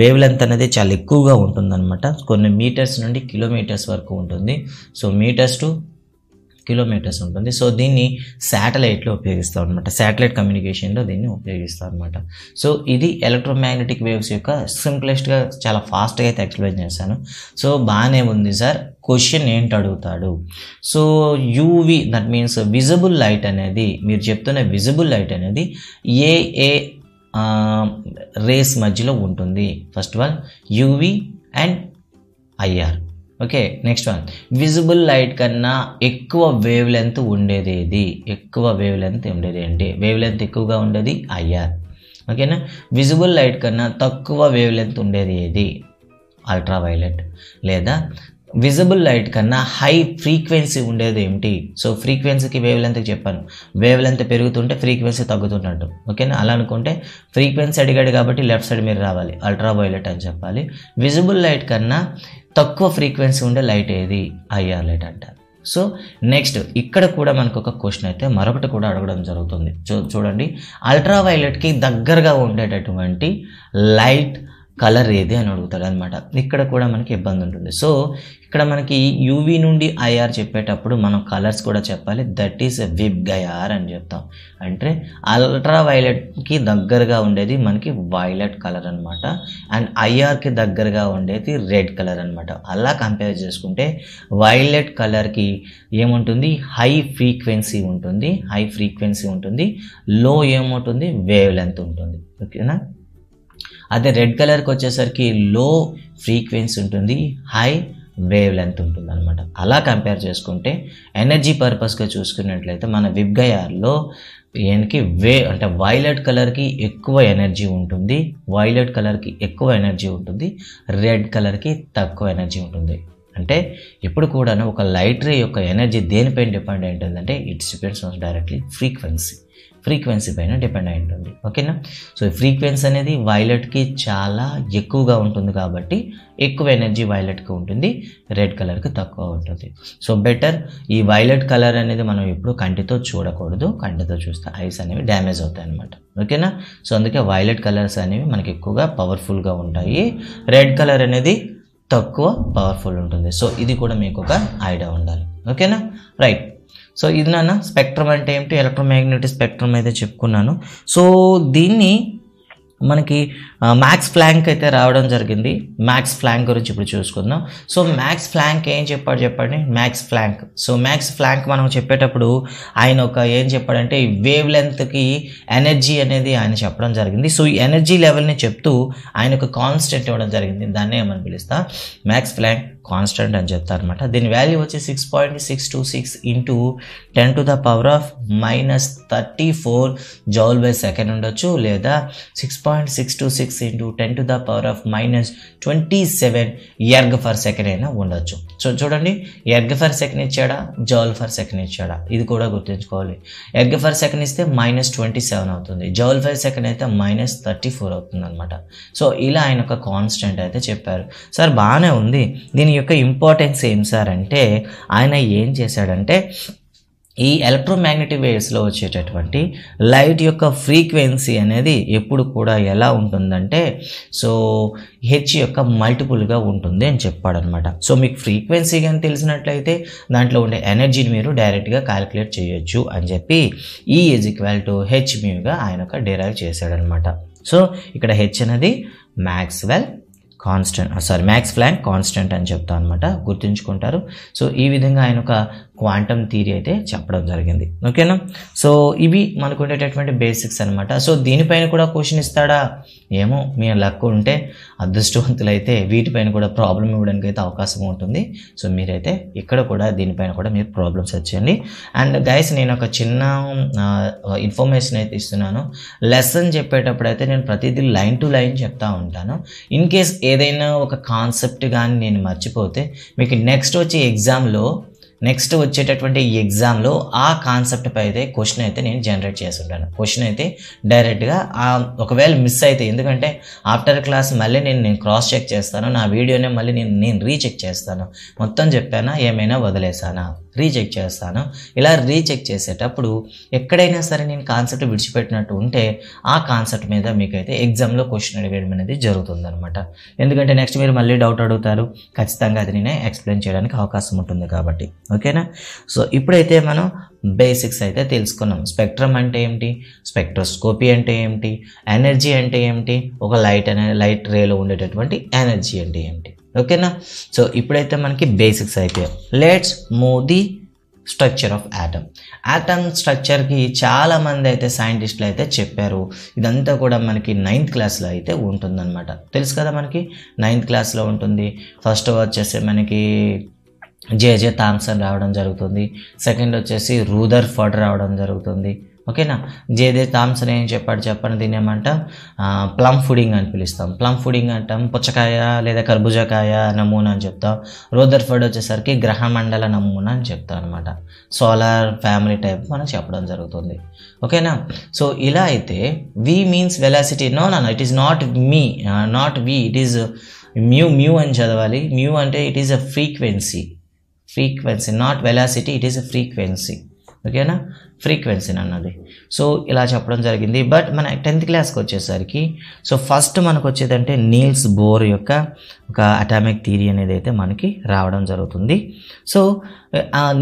వేవ్ లెంత్ అనేది చాలా ఎక్కువగా ఉంటుందన్నమాట కొన్ని మీటర్స్ నుండి కిలోమీటర్స్ వరకు ఉంటుంది సో మీటర్స్ టు కిలోమీటర్స్ ఉంటుంది సో దీన్ని శాటిలైట్లో ఉపయోగిస్తాం అనమాట శాటిలైట్ కమ్యూనికేషన్లో దీన్ని ఉపయోగిస్తాం అనమాట సో ఇది ఎలక్ట్రోమాగ్నెటిక్ వేవ్స్ యొక్క సింప్లెస్ట్గా చాలా ఫాస్ట్గా అయితే ఎక్స్ప్లెయిన్ చేశాను సో బాగానే ఉంది సార్ క్వశ్చన్ ఏంటి అడుగుతాడు so UV that means visible light అనేది మీరు చెప్తున్న విజిబుల్ లైట్ అనేది ఏ ఏ రేస్ మధ్యలో ఉంటుంది first of all UV and IR okay next one visible light కన్నా ఎక్కువ వేవ్ లెంత్ ఉండేది ఏది ఎక్కువ వేవ్ లెంత్ ఉండేది ఏంటి వేవ్ లెంత్ ఎక్కువగా ఉండేది ఐఆర్ ఓకేనా విజిబుల్ లైట్ కన్నా తక్కువ వేవ్ లెంత్ ఉండేది ఏది అల్ట్రావైలెట్ లేదా విజిబుల్ లైట్ కన్నా హై ఫ్రీక్వెన్సీ ఉండేది ఏమిటి సో ఫ్రీక్వెన్సీకి వేవ్ లెంత్ చెప్పాను వేవ్ లెంత్ పెరుగుతుంటే ఫ్రీక్వెన్సీ తగ్గుతున్నట్టు ఓకేనా అలా అనుకుంటే ఫ్రీక్వెన్సీ అడిగాడు కాబట్టి లెఫ్ట్ సైడ్ మీరు రావాలి అల్ట్రావైలెట్ అని చెప్పాలి విజిబుల్ లైట్ కన్నా తక్కువ ఫ్రీక్వెన్సీ ఉండే లైట్ ఏది ఐఆర్ లైట్ అంటారు సో నెక్స్ట్ ఇక్కడ కూడా మనకు ఒక క్వశ్చన్ అయితే మరొకటి కూడా అడగడం జరుగుతుంది చూ చూడండి అల్ట్రా వైలెట్కి దగ్గరగా ఉండేటటువంటి లైట్ కలర్ ఏది అని అడుగుతాడు అనమాట ఇక్కడ కూడా మనకి ఇబ్బంది ఉంటుంది సో ఇక్కడ మనకి యూవీ నుండి ఐఆర్ చెప్పేటప్పుడు మనం కలర్స్ కూడా చెప్పాలి దట్ ఈస్ విబ్ గయార్ అని చెప్తాం అంటే అల్ట్రా వైలెట్కి దగ్గరగా ఉండేది మనకి వైలెట్ కలర్ అనమాట అండ్ ఐఆర్కి దగ్గరగా ఉండేది రెడ్ కలర్ అనమాట అలా కంపేర్ చేసుకుంటే వైలెట్ కలర్కి ఏముంటుంది హై ఫ్రీక్వెన్సీ ఉంటుంది హై ఫ్రీక్వెన్సీ ఉంటుంది లో ఏముంటుంది వేవ్ లెంత్ ఉంటుంది ఓకేనా అదే రెడ్ కలర్కి వచ్చేసరికి లో ఫ్రీక్వెన్సీ ఉంటుంది హై వేవ్ లెంత్ ఉంటుంది అనమాట అలా కంపేర్ చేసుకుంటే ఎనర్జీ పర్పస్గా చూసుకున్నట్లయితే మన విబ్గయార్లో ఈయనకి వే అంటే వైలెట్ కలర్కి ఎక్కువ ఎనర్జీ ఉంటుంది వైలెట్ కలర్కి ఎక్కువ ఎనర్జీ ఉంటుంది రెడ్ కలర్కి తక్కువ ఎనర్జీ ఉంటుంది అంటే ఇప్పుడు కూడా ఒక లైట్ రే యొక్క ఎనర్జీ దేనిపైన డిపెండ్ ఏంటంటే it's depends on directly frequency frequency పైన డిపెండ్ అయి ఉంటుంది ఓకేనా సో ఈ ఫ్రీక్వెన్సీ అనేది వైలెట్కి చాలా ఎక్కువగా ఉంటుంది కాబట్టి ఎక్కువ ఎనర్జీ వైలెట్కి ఉంటుంది రెడ్ కలర్కి తక్కువ ఉంటుంది సో బెటర్ ఈ వైలెట్ కలర్ అనేది మనం ఎప్పుడు కంటితో చూడకూడదు కంటితో చూస్తే ఐస్ అనేవి డ్యామేజ్ అవుతాయి అనమాట ఓకేనా సో అందుకే వైలెట్ కలర్స్ అనేవి మనకి ఎక్కువగా పవర్ఫుల్గా ఉంటాయి రెడ్ కలర్ అనేది తక్కువ పవర్ఫుల్ ఉంటుంది సో ఇది కూడా మీకు ఒక ఐడియా ఉండాలి ఓకేనా రైట్ సో ఇది నాన్న స్పెక్ట్రమ్ అంటే ఏమిటి ఎలక్ట్రోమాగ్నెటిక్ స్పెక్ట్రమ్ అయితే చెప్పుకున్నాను సో దీన్ని మనకి మ్యాక్స్ ఫ్లాంక్ అయితే రావడం జరిగింది మ్యాక్స్ ఫ్లాంక్ గురించి ఇప్పుడు చూసుకుందాం సో మ్యాక్స్ ఫ్లాంక్ ఏం చెప్పాడు చెప్పండి Max Planck so Max Planck మనం చెప్పేటప్పుడు ఆయన ఒక ఏం చెప్పాడంటే వేవ్ లెంత్కి ఎనర్జీ అనేది ఆయన చెప్పడం జరిగింది సో ఈ ఎనర్జీ లెవెల్ని చెప్తూ ఆయన ఒక కాన్స్టెంట్ ఇవ్వడం జరిగింది దాన్నే మనం పిలుస్తా మ్యాక్స్ ఫ్లాంక్ కాన్స్టెంట్ అని చెప్తారు అనమాట దీని వాల్యూ వచ్చి six point six two six into ten to the power of minus thirty four joule by second ఉండొచ్చు లేదా six point six two six into ten to the power of minus twenty seven erg for second అయినా ఉండొచ్చు సో చూడండి ఎర్గ్ ఫర్ సెకండ్ ఇచ్చాడా జౌల్ ఫర్ సెకండ్ ఇచ్చాడా ఇది కూడా గుర్తుంచుకోవాలి ఎర్గ్ ఫర్ సెకండ్ ఇస్తే మైనస్ ట్వంటీ సెవెన్ అవుతుంది జౌల్ ఫర్ సెకండ్ అయితే మైనస్ థర్టీ ఫోర్ అవుతుంది అనమాట సో ఇలా ఆయన ఒక కాన్స్టెంట్ అయితే చెప్పారు సార్ బాగానే ఉంది దీని దీని యొక్క ఇంపార్టెన్స్ ఏం సార్ అంటే ఆయన ఏం చేశాడంటే ఈ ఎలక్ట్రోమాగ్నెటిక్ వేవ్స్లో వచ్చేటటువంటి లైట్ యొక్క ఫ్రీక్వెన్సీ అనేది ఎప్పుడు కూడా ఎలా ఉంటుందంటే సో హెచ్ యొక్క మల్టిపుల్గా ఉంటుంది అని చెప్పాడనమాట సో మీకు ఫ్రీక్వెన్సీ కానీ తెలిసినట్లయితే దాంట్లో ఉండే ఎనర్జీని మీరు డైరెక్ట్గా క్యాలిక్యులేట్ చేయొచ్చు అని చెప్పి E is equal to h మీగా ఆయన ఒక డిరైవ్ చేశాడనమాట సో ఇక్కడ హెచ్ అనేది Maxwell constant sorry Max Planck constant అని చెప్తా అనమాట గుర్తుంచుకుంటారు సో ఈ విధంగా ఆయన ఒక క్వాంటమ్ థియరీ అయితే చెప్పడం జరిగింది ఓకేనా సో ఇవి మనకు ఉండేటటువంటి బేసిక్స్ అనమాట సో దీనిపైన కూడా క్వశ్చన్ ఇస్తాడా ఏమో మీ లక్ ఉంటే అయితే వీటిపైన కూడా ప్రాబ్లం ఇవ్వడానికి అయితే అవకాశం ఉంటుంది సో మీరైతే ఇక్కడ కూడా దీనిపైన కూడా మీరు ప్రాబ్లమ్స్ వచ్చేయండి అండ్ గైస్ నేను ఒక చిన్న ఇన్ఫర్మేషన్ అయితే ఇస్తున్నాను లెసన్ చెప్పేటప్పుడు అయితే నేను ప్రతిదీ లైన్ టు లైన్ చెప్తా ఉంటాను ఇన్ కేస్ ఏదైనా ఒక కాన్సెప్ట్ కానీ నేను మర్చిపోతే మీకు నెక్స్ట్ వచ్చే ఎగ్జామ్లో నెక్స్ట్ వచ్చేటటువంటి ఎగ్జామ్లో ఆ కాన్సెప్ట్ పై అయితే క్వశ్చన్ అయితే నేను జనరేట్ చేస్తుంటాను క్వశ్చన్ అయితే డైరెక్ట్గా ఒకవేళ మిస్ అయితే ఎందుకంటే ఆఫ్టర్ క్లాస్ మళ్ళీ నేను నేను క్రాస్ చెక్ చేస్తాను నా వీడియోనే మళ్ళీ నేను నేను రీచెక్ చేస్తాను మొత్తం చెప్పానా ఏమైనా వదిలేసానా రీచెక్ చేస్తాను ఇలా రీచెక్ చేసేటప్పుడు ఎక్కడైనా సరే నేను కాన్సెప్ట్ విడిచిపెట్టినట్టు ఉంటే ఆ కాన్సెప్ట్ మీద మీకైతే ఎగ్జామ్లో క్వశ్చన్ అడిగేయడం అనేది జరుగుతుందనమాట ఎందుకంటే నెక్స్ట్ మీరు మళ్ళీ డౌట్ అడుగుతారు ఖచ్చితంగా అది నేనే ఎక్స్ప్లెయిన్ చేయడానికి అవకాశం ఉంటుంది కాబట్టి ఓకేనా సో ఇప్పుడైతే మనం బేసిక్స్ అయితే తెలుసుకున్నాం స్పెక్ట్రమ్ అంటే ఏమిటి స్పెక్ట్రోస్కోపీ అంటే ఏమిటి ఎనర్జీ అంటే ఏమిటి ఒక లైట్ అనే లైట్ రేలో ఉండేటటువంటి ఎనర్జీ అంటే ఏమిటి ఓకేనా సో ఇప్పుడైతే మనకి బేసిక్స్ అయిపోయాయి let's move the structure of atom atom స్ట్రక్చర్కి చాలామంది అయితే సైంటిస్టులు అయితే చెప్పారు ఇదంతా కూడా మనకి నైన్త్ క్లాస్లో అయితే ఉంటుందన్నమాట తెలుసు కదా మనకి నైన్త్ క్లాస్లో ఉంటుంది ఫస్ట్ వచ్చేసి మనకి జేజే థామ్సన్ రావడం జరుగుతుంది సెకండ్ వచ్చేసి రూదర్ ఫర్డ్ రావడం జరుగుతుంది ఓకేనా థామ్స్ థామ్సన్ ఏం చెప్పాడు చెప్పండి దీని ఏమంట ప్లమ్ ఫుడింగ్ అని పిలుస్తాం ప్లమ్ ఫుడింగ్ అంటాం పుచ్చకాయ లేదా కర్బూజకాయ నమూనా అని చెప్తాం ఫుడ్ వచ్చేసరికి గ్రహ మండల నమూనా అని చెప్తాం అనమాట సోలార్ ఫ్యామిలీ టైప్ మనం చెప్పడం జరుగుతుంది ఓకేనా సో ఇలా అయితే వి మీన్స్ వెలాసిటీ నో నా it is not me not V it is mu mu అని చదవాలి మ్యూ అంటే it is a frequency frequency not velocity it is a frequency ఓకేనా ఫ్రీక్వెన్సీని అన్నది సో ఇలా చెప్పడం జరిగింది బట్ మన టెన్త్ క్లాస్కి వచ్చేసరికి సో ఫస్ట్ మనకు వచ్చేదంటే నీల్స్ బోర్ యొక్క ఒక అటామిక్ థియరీ అనేది అయితే మనకి రావడం జరుగుతుంది సో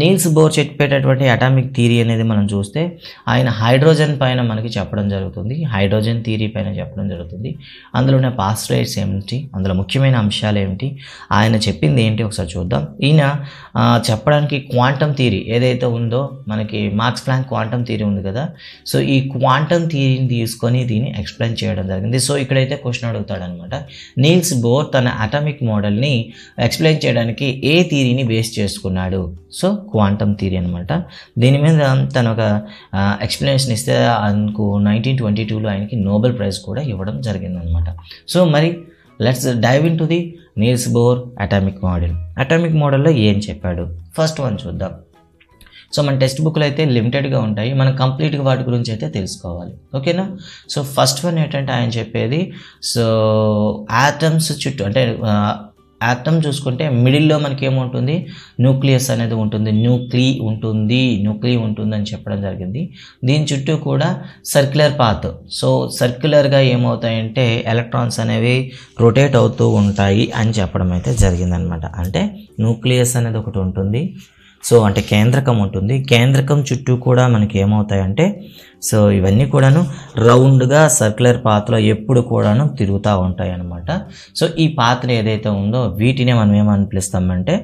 నీల్స్ బోర్ చెప్పేటటువంటి అటామిక్ థియరీ అనేది మనం చూస్తే ఆయన హైడ్రోజన్ పైన మనకి చెప్పడం జరుగుతుంది హైడ్రోజన్ థియరీ పైన చెప్పడం జరుగుతుంది అందులో ఉన్న పాస్ట్రేట్స్ ఏమిటి అందులో ముఖ్యమైన అంశాలు ఏమిటి ఆయన చెప్పింది ఏంటి ఒకసారి చూద్దాం ఈయన చెప్పడానికి క్వాంటమ్ థియరీ ఏదైతే ఉందో మనకి మార్క్స్ ప్లాంక్ క్వాంటమ్ థియరీ ఉంది కదా సో ఈ క్వాంటమ్ థియరీని తీసుకొని దీన్ని ఎక్స్ప్లెయిన్ చేయడం జరిగింది సో ఇక్కడైతే క్వశ్చన్ అడుగుతాడనమాట నీల్స్ బోర్ తన అటామిక్ మోడల్ని ఎక్స్ప్లెయిన్ చేయడానికి ఏ థియరీని బేస్ చేసుకున్నాడు సో క్వాంటమ్ థియరీ అనమాట దీని మీద తన ఒక ఎక్స్ప్లెనేషన్ ఇస్తే అందుకు నైన్టీన్ ట్వంటీ టూలో ఆయనకి నోబెల్ ప్రైజ్ కూడా ఇవ్వడం జరిగిందనమాట సో మరి let's dive into the Niels Bohr atomic model atomic మోడల్లో ఏం చెప్పాడు ఫస్ట్ వన్ చూద్దాం సో మన టెక్స్ట్ బుక్లు అయితే లిమిటెడ్గా ఉంటాయి మనం కంప్లీట్గా వాటి గురించి అయితే తెలుసుకోవాలి ఓకేనా సో ఫస్ట్ వన్ ఏంటంటే ఆయన చెప్పేది సో యాటమ్స్ చుట్టూ అంటే యాటమ్ చూసుకుంటే మిడిల్లో మనకి ఏముంటుంది న్యూక్లియస్ అనేది ఉంటుంది న్యూక్లీ ఉంటుంది న్యూక్లీ ఉంటుంది అని చెప్పడం జరిగింది దీని చుట్టూ కూడా సర్క్యులర్ పాత్ సో సర్క్యులర్గా ఏమవుతాయంటే ఎలక్ట్రాన్స్ అనేవి రొటేట్ అవుతూ ఉంటాయి అని చెప్పడం అయితే జరిగిందనమాట అంటే న్యూక్లియస్ అనేది ఒకటి ఉంటుంది సో అంటే కేంద్రకం ఉంటుంది కేంద్రకం చుట్టూ కూడా మనకి ఏమవుతాయంటే సో ఇవన్నీ కూడాను రౌండ్గా సర్క్యులర్ పాత్రలో ఎప్పుడు కూడాను తిరుగుతూ ఉంటాయి అన్నమాట సో ఈ పాత్ర ఏదైతే ఉందో వీటినే మనం ఏమని పిలుస్తామంటే